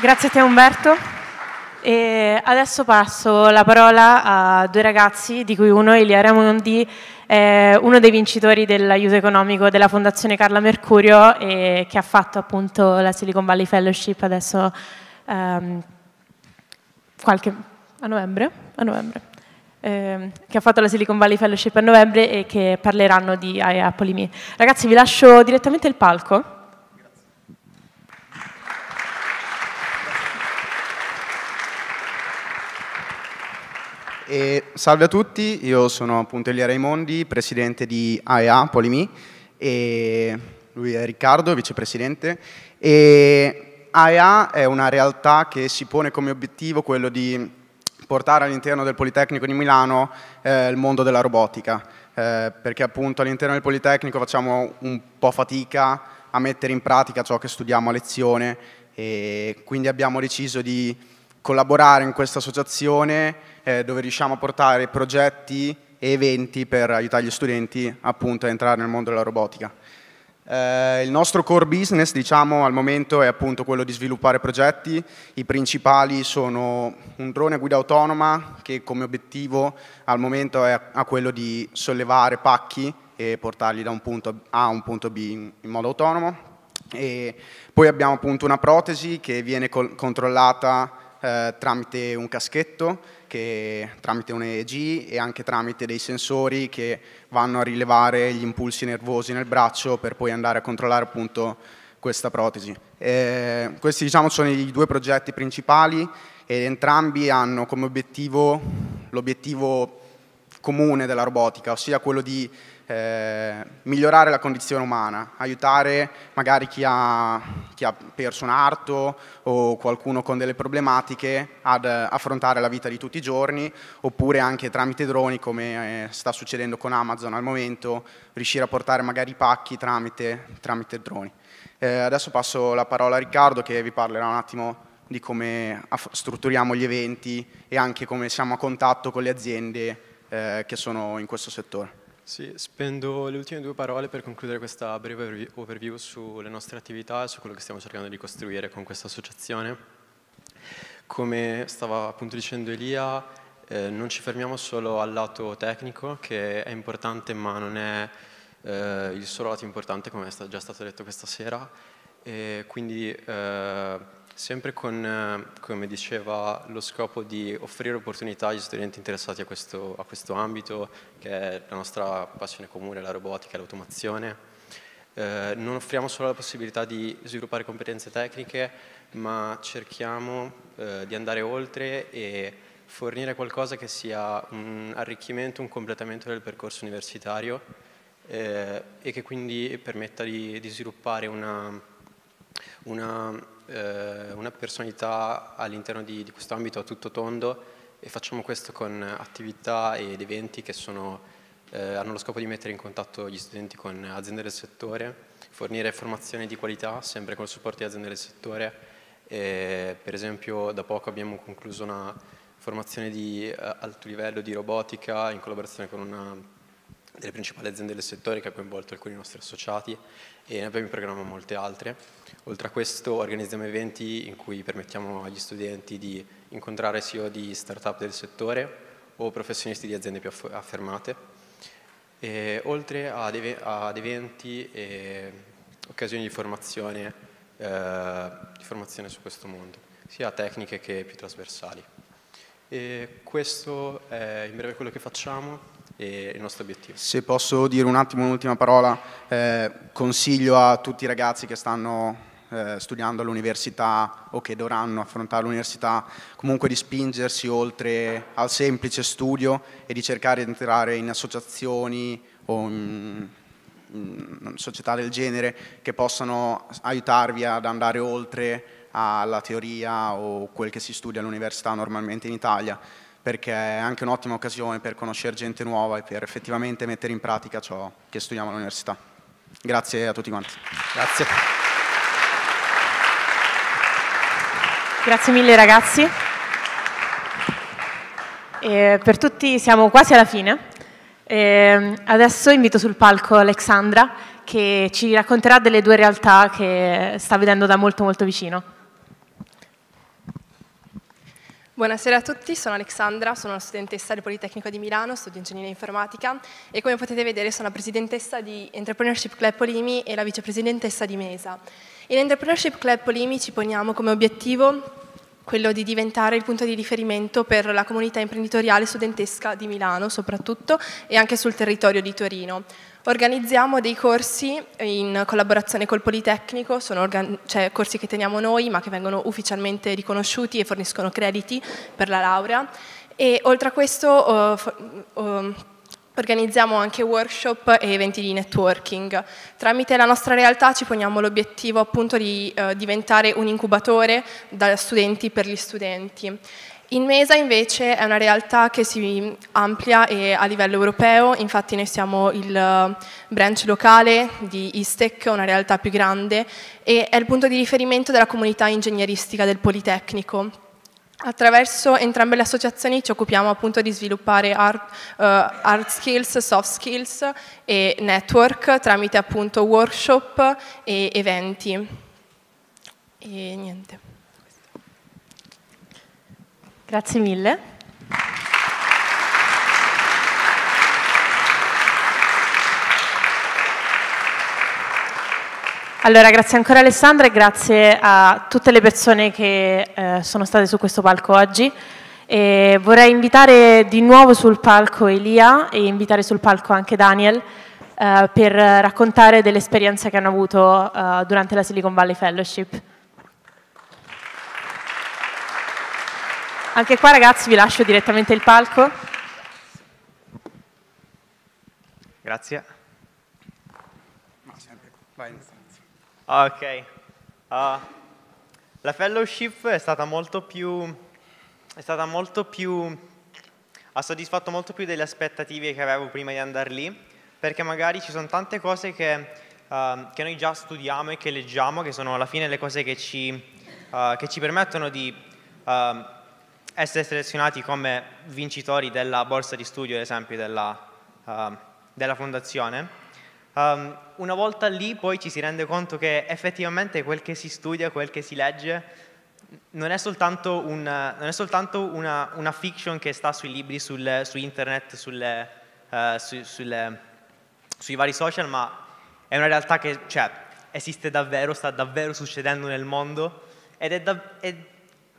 Speaker 5: Grazie a te Umberto. E adesso passo la parola a due ragazzi, di cui uno, Elia Raimondi, eh, uno dei vincitori dell'aiuto economico della Fondazione Carla Mercurio, e che ha fatto appunto la Silicon Valley Fellowship, adesso ehm, qualche, a novembre, a novembre ehm, che ha fatto la Silicon Valley Fellowship a novembre e che parleranno di AI Polimi. Ragazzi, vi lascio direttamente il palco.
Speaker 11: E salve a tutti, io sono appunto Elia Raimondi, presidente di AEA Polimi e lui è Riccardo, vicepresidente e AEA è una realtà che si pone come obiettivo quello di portare all'interno del Politecnico di Milano eh, il mondo della robotica, eh, perché appunto all'interno del Politecnico facciamo un po' fatica a mettere in pratica ciò che studiamo a lezione e quindi abbiamo deciso di collaborare in questa associazione eh, dove riusciamo a portare progetti e eventi per aiutare gli studenti appunto a entrare nel mondo della robotica. Eh, il nostro core business diciamo, al momento è appunto quello di sviluppare progetti, i principali sono un drone a guida autonoma che come obiettivo al momento è, ha quello di sollevare pacchi e portarli da un punto A a un punto B in, in modo autonomo. E poi abbiamo appunto una protesi che viene controllata eh, tramite un caschetto che, tramite un EEG e anche tramite dei sensori che vanno a rilevare gli impulsi nervosi nel braccio per poi andare a controllare appunto questa protesi. Eh, questi diciamo, sono i due progetti principali ed entrambi hanno come obiettivo l'obiettivo comune della robotica, ossia quello di eh, migliorare la condizione umana, aiutare magari chi ha, chi ha, perso un arto o qualcuno con delle problematiche ad eh, affrontare la vita di tutti i giorni, oppure anche tramite droni, come eh, sta succedendo con Amazon al momento, riuscire a portare magari i pacchi tramite, tramite droni. Eh, adesso passo la parola a Riccardo che vi parlerà un attimo di come strutturiamo gli eventi e anche come siamo a contatto con le aziende eh, che sono in questo settore. Sì,
Speaker 12: spendo le ultime due parole per concludere questa breve overview sulle nostre attività e su quello che stiamo cercando di costruire con questa associazione. Come stava appunto dicendo Elia, eh, non ci fermiamo solo al lato tecnico, che è importante ma non è eh, il solo lato importante, come è già stato detto questa sera, e quindi eh, sempre con, eh, come diceva, lo scopo di offrire opportunità agli studenti interessati a questo, a questo ambito, che è la nostra passione comune, la robotica e l'automazione. Eh, non offriamo solo la possibilità di sviluppare competenze tecniche, ma cerchiamo eh, di andare oltre e fornire qualcosa che sia un arricchimento, un completamento del percorso universitario eh, e che quindi permetta di, di sviluppare una, una eh, una personalità all'interno di, di questo ambito a tutto tondo e facciamo questo con attività ed eventi che sono, eh, hanno lo scopo di mettere in contatto gli studenti con aziende del settore, fornire formazione di qualità sempre con il supporto di aziende del settore. E, per esempio da poco abbiamo concluso una formazione di eh, alto livello di robotica in collaborazione con una delle principali aziende del settore che ha coinvolto alcuni nostri associati e ne abbiamo in programma molte altre. Oltre a questo organizziamo eventi in cui permettiamo agli studenti di incontrare CEO di start-up del settore o professionisti di aziende più affermate. E, oltre ad, ev ad, eventi e occasioni di formazione, eh, di formazione su questo mondo, sia tecniche che più trasversali. E questo è in breve quello che facciamo
Speaker 11: e il nostro obiettivo. Se posso dire un attimo un'ultima parola, eh, consiglio a tutti i ragazzi che stanno eh, studiando all'università o che dovranno affrontare l'università, comunque di spingersi oltre al semplice studio e di cercare di entrare in associazioni o in, in società del genere che possano aiutarvi ad andare oltre alla teoria o quel che si studia all'università normalmente in Italia perché è anche un'ottima occasione per conoscere gente nuova e per effettivamente mettere in pratica ciò che studiamo all'università. Grazie a tutti quanti. Grazie.
Speaker 5: Grazie mille ragazzi. E per tutti siamo quasi alla fine. E ehm, adesso invito sul palco Alexandra che ci racconterà delle due realtà che sta vedendo da molto molto vicino.
Speaker 13: Buonasera a tutti, sono Alexandra, sono una studentessa del Politecnico di Milano, studio ingegneria informatica e come potete vedere sono la presidentessa di Entrepreneurship Club Polimi e la vicepresidentessa di Mesa. In Entrepreneurship Club Polimi ci poniamo come obiettivo quello di diventare il punto di riferimento per la comunità imprenditoriale studentesca di Milano soprattutto e anche sul territorio di Torino. Organizziamo dei corsi in collaborazione col Politecnico, sono cioè corsi che teniamo noi ma che vengono ufficialmente riconosciuti e forniscono crediti per la laurea e oltre a questo uh, uh, Organizziamo anche workshop e eventi di networking. Tramite la nostra realtà ci poniamo l'obiettivo appunto di eh, diventare un incubatore da studenti per gli studenti in Mesa invece è una realtà che si amplia a livello europeo, infatti noi siamo il eh, branch locale di ISTEC, una realtà più grande, e è il punto di riferimento della comunità ingegneristica del Politecnico. Attraverso entrambe le associazioni ci occupiamo appunto di sviluppare art, uh, eh, hard skills, soft skills e network tramite appunto workshop e eventi. E niente. Grazie mille.
Speaker 5: Allora, grazie ancora Alessandra e grazie a tutte le persone che eh, sono state su questo palco oggi. E vorrei invitare di nuovo sul palco Elia e invitare sul palco anche Daniel eh, per raccontare dell'esperienza che hanno avuto eh, durante la Silicon Valley Fellowship. Anche qua ragazzi vi lascio direttamente il palco.
Speaker 8: Grazie.
Speaker 11: Ah, ok.
Speaker 3: Uh, la fellowship è stata molto più... è stata molto più... ha soddisfatto molto più delle aspettative che avevo prima di andare lì, perché magari ci sono tante cose che, uh, che noi già studiamo e che leggiamo, che sono alla fine le cose che ci, uh, che ci permettono di essere selezionati come vincitori della borsa di studio, ad esempio, della, uh, della fondazione. Um, una volta lì poi ci si rende conto che effettivamente quel che si studia, quel che si legge, non è soltanto, un, non è soltanto una, una, fiction che sta sui libri, sul, su internet, sulle, uh, su, sulle, sui vari social, ma è una realtà che cioè, esiste davvero, sta davvero succedendo nel mondo ed è, da, è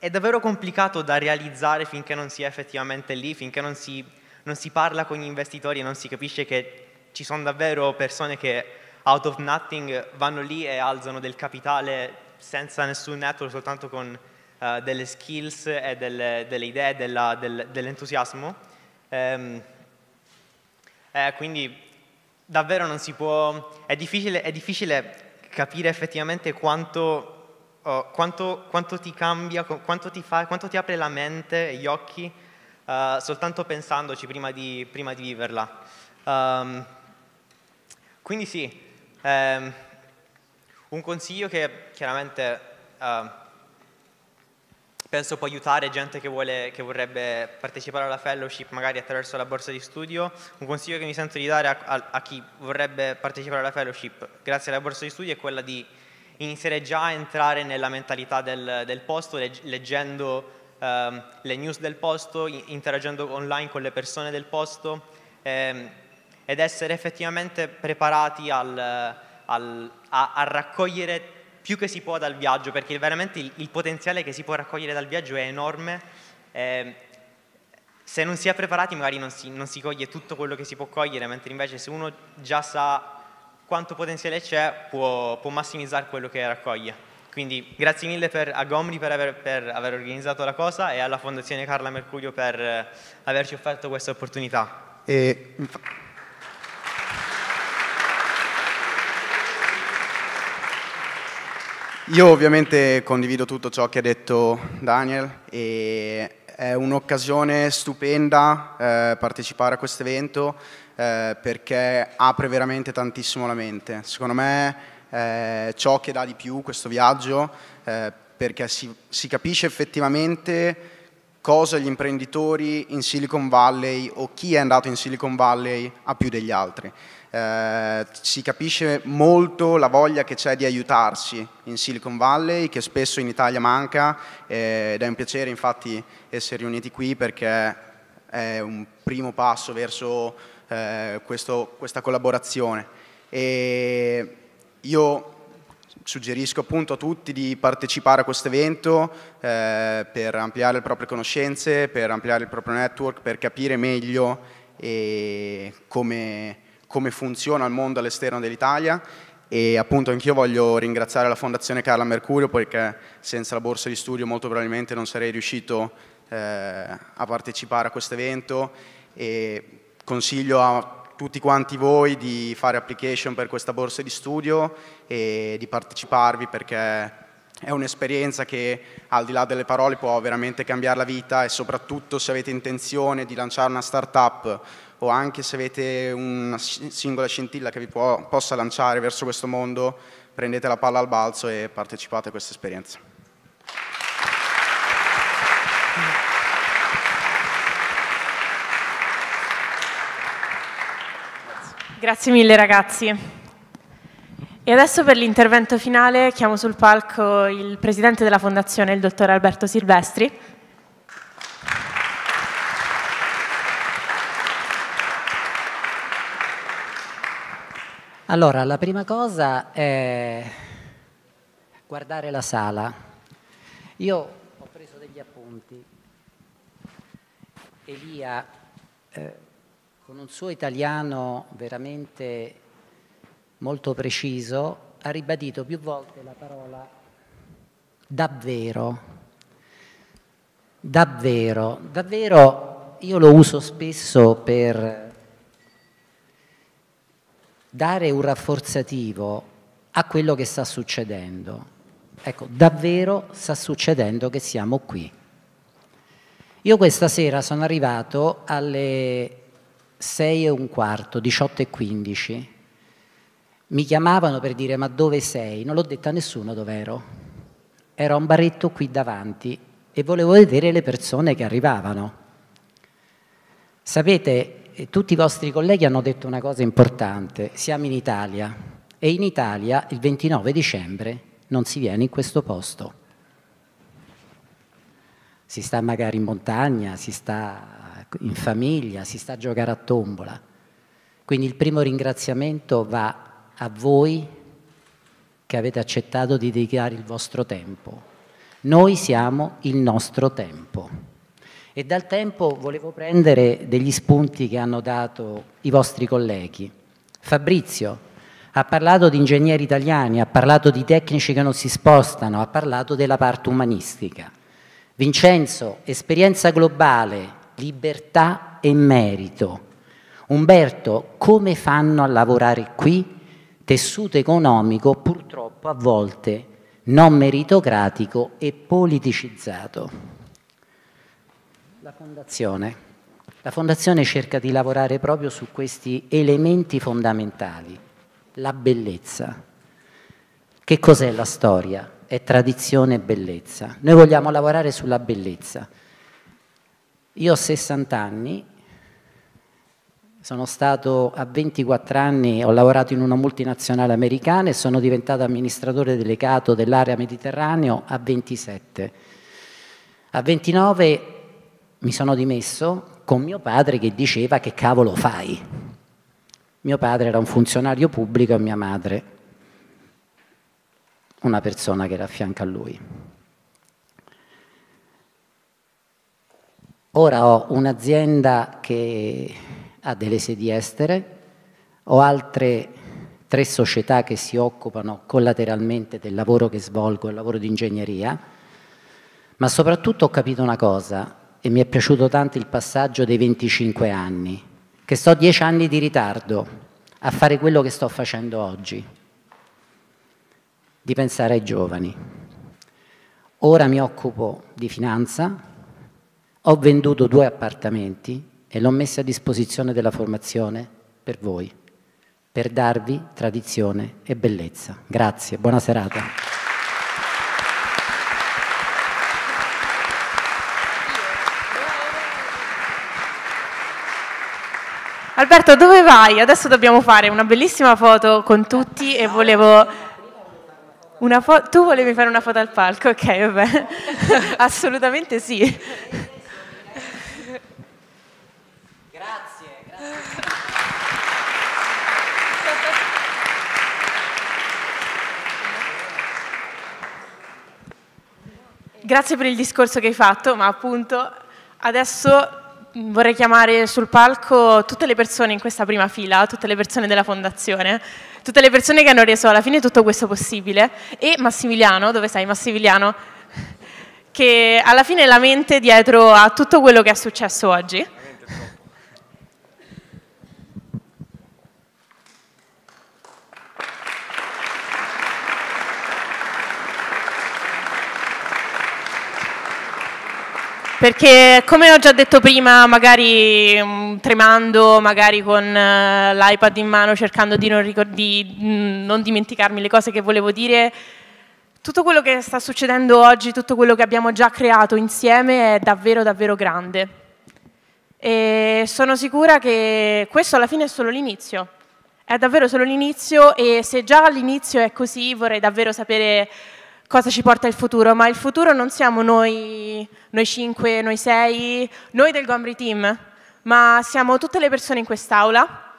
Speaker 3: è davvero complicato da realizzare finché non si è effettivamente lì, finché non si, non si parla con gli investitori e non si capisce che ci sono davvero persone che out of nothing vanno lì e alzano del capitale senza nessun network, soltanto con uh, delle skills e delle, delle idee, della, del, dell'entusiasmo. Ehm, eh, quindi davvero non si può, è difficile, è difficile capire effettivamente quanto oh, quanto, quanto, ti cambia, quanto ti, fa, quanto ti apre la mente e gli occhi uh, soltanto pensandoci prima di, prima di viverla. Um, quindi sì, ehm, un consiglio che chiaramente uh, penso può aiutare gente che, vuole, che, vorrebbe partecipare alla fellowship magari attraverso la borsa di studio, un consiglio che mi sento di dare a, a, a chi vorrebbe partecipare alla fellowship grazie alla borsa di studio è quella di inizierei già a entrare nella mentalità del, del posto, legg leggendo ehm, le news del posto, interagendo online con le persone del posto ehm, ed essere effettivamente preparati al, al, a, a, raccogliere più che si può dal viaggio, perché veramente il, il potenziale che si può raccogliere dal viaggio è enorme. Ehm, se non si è preparati magari non si, non si coglie tutto quello che si può cogliere, mentre invece se uno già sa quanto potenziale c'è può, può, massimizzare quello che raccoglie. Quindi grazie mille per, a Gomri per aver, per aver organizzato la cosa e alla Fondazione Carla Mercurio per eh, averci offerto questa opportunità.
Speaker 11: E... Io ovviamente condivido tutto ciò che ha detto Daniel e è un'occasione stupenda eh, partecipare a questo evento eh, perché apre veramente tantissimo la mente. Secondo me eh, ciò che dà di più questo viaggio eh, perché si, si capisce effettivamente cosa gli imprenditori in Silicon Valley o chi è andato in Silicon Valley ha più degli altri. Eh, si capisce molto la voglia che c'è di aiutarsi in Silicon Valley, che spesso in Italia manca, eh, ed è un piacere infatti essere riuniti qui perché è un primo passo verso eh, questo, questa collaborazione. E io suggerisco appunto a tutti di partecipare a questo evento eh, per ampliare le proprie conoscenze, per ampliare il proprio network, per capire meglio eh, come, come funziona il mondo all'esterno dell'Italia e appunto anch'io voglio ringraziare la Fondazione Carla Mercurio perché senza la borsa di studio molto probabilmente non sarei riuscito eh, a partecipare a questo evento e consiglio a tutti quanti voi di fare application per questa borsa di studio e di parteciparvi perché è un'esperienza che al di là delle parole può veramente cambiare la vita e soprattutto se avete intenzione di lanciare una startup o anche se avete una singola scintilla che vi può, possa lanciare verso questo mondo, prendete la palla al balzo e partecipate a questa esperienza.
Speaker 5: Grazie mille ragazzi. E adesso per l'intervento finale chiamo sul palco il presidente della fondazione, il dottor Alberto Silvestri.
Speaker 14: Allora, la prima cosa è guardare la sala. Io ho preso degli appunti. Elia... Eh, con un suo italiano veramente molto preciso, ha ribadito più volte la parola davvero. Davvero, davvero io lo uso spesso per dare un rafforzativo a quello che sta succedendo. Ecco, davvero sta succedendo che siamo qui. Io questa sera sono arrivato alle 6 e un quarto, 18 e 15. Mi chiamavano per dire ma dove sei? Non l'ho detto a nessuno dove ero. Ero un barretto qui davanti e volevo vedere le persone che arrivavano. Sapete, eh, tutti i vostri colleghi hanno detto una cosa importante, siamo in Italia e in Italia il 29 dicembre non si viene in questo posto. Si sta magari in montagna, si sta in famiglia, si sta a giocare a tombola. Quindi il primo ringraziamento va a voi che avete accettato di dedicare il vostro tempo. Noi siamo il nostro tempo. E dal tempo volevo prendere degli spunti che hanno dato i vostri colleghi. Fabrizio ha parlato di ingegneri italiani, ha parlato di tecnici che non si spostano, ha parlato della parte umanistica. Vincenzo, esperienza globale, libertà e merito. Umberto, come fanno a lavorare qui? Tessuto economico purtroppo a volte non meritocratico e politicizzato. La fondazione. La fondazione cerca di lavorare proprio su questi elementi fondamentali. La bellezza. Che cos'è la storia? È tradizione e bellezza. Noi vogliamo lavorare sulla bellezza. Io ho 60 anni, sono stato a 24 anni, ho lavorato in una multinazionale americana e sono diventato amministratore delegato dell'area Mediterraneo a 27. A 29 mi sono dimesso con mio padre che diceva che cavolo fai. Mio padre era un funzionario pubblico e mia madre una persona che era a fianco a lui. Ora ho un'azienda che ha delle sedi estere, ho altre tre società che si occupano collateralmente del lavoro che svolgo, il lavoro di ingegneria, ma soprattutto ho capito una cosa e mi è piaciuto tanto il passaggio dei 25 anni, che sto 10 anni di ritardo a fare quello che sto facendo oggi, di pensare ai giovani. Ora mi occupo di finanza, ho venduto due appartamenti e l'ho messo a disposizione della formazione per voi, per darvi tradizione e bellezza. Grazie, buona serata.
Speaker 5: Alberto, dove vai? Adesso dobbiamo fare una bellissima foto con tutti e volevo... Una foto... tu volevi fare una foto al palco? Ok, vabbè. <laughs> Assolutamente sì. Grazie per il discorso che hai fatto, ma appunto adesso mm, vorrei chiamare sul palco tutte le persone in questa prima fila, tutte le persone della fondazione, tutte le persone che hanno reso alla fine tutto questo possibile e Massimiliano, dove sei Massimiliano? Che alla fine è la mente dietro a tutto quello che è successo oggi perché come ho già detto prima, magari mm, tremando, magari con eh, l'iPad in mano, cercando di non, di mm, non dimenticarmi le cose che volevo dire, tutto quello che sta succedendo oggi, tutto quello che abbiamo già creato insieme è davvero, davvero grande. E sono sicura che questo alla fine è solo l'inizio. È davvero solo l'inizio e se già all'inizio è così vorrei davvero sapere cosa ci porta il futuro, ma il futuro non siamo noi, noi cinque, noi sei, noi del Gombri Team, ma siamo tutte le persone in quest'aula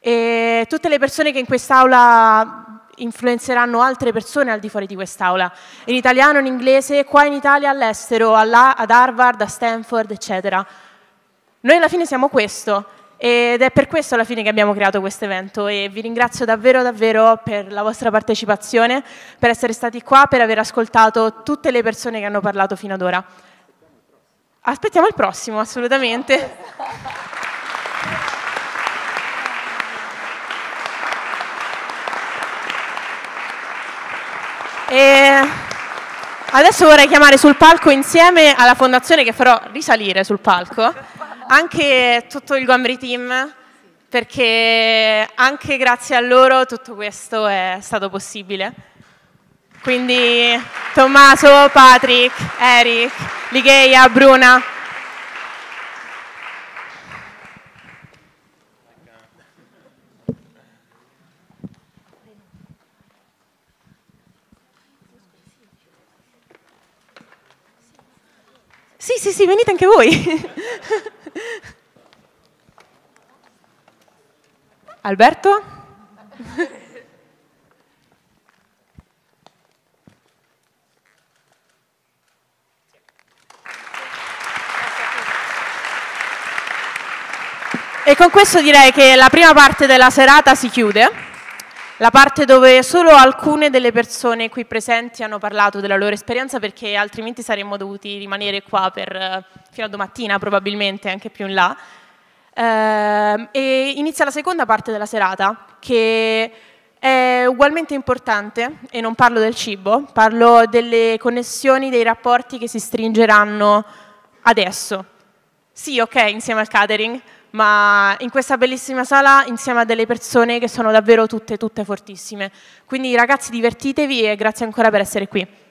Speaker 5: e tutte le persone che in quest'aula influenzeranno altre persone al di fuori di quest'aula, in italiano, in inglese, qua in Italia, all'estero, ad Harvard, a Stanford, eccetera. Noi alla fine siamo questo ed è per questo alla fine che abbiamo creato questo evento e vi ringrazio davvero davvero per la vostra partecipazione, per essere stati qua, per aver ascoltato tutte le persone che hanno parlato fino ad ora. Aspettiamo il prossimo, assolutamente. E adesso vorrei chiamare sul palco insieme alla fondazione che farò risalire sul palco anche tutto il Gombri Team, perché anche grazie a loro tutto questo è stato possibile. Quindi Tommaso, Patrick, Eric, Ligheia, Bruna. Sì, sì, sì, venite anche voi. <laughs> Alberto? E con questo direi che la prima parte della serata si chiude la parte dove solo alcune delle persone qui presenti hanno parlato della loro esperienza perché altrimenti saremmo dovuti rimanere qua per, eh, fino a domattina probabilmente, anche più in là. Eh, e inizia la seconda parte della serata che è ugualmente importante, e non parlo del cibo, parlo delle connessioni, dei rapporti che si stringeranno adesso. Sì, ok, insieme al catering, ma in questa bellissima sala insieme a delle persone che sono davvero tutte, tutte fortissime. Quindi ragazzi divertitevi e grazie ancora per essere qui.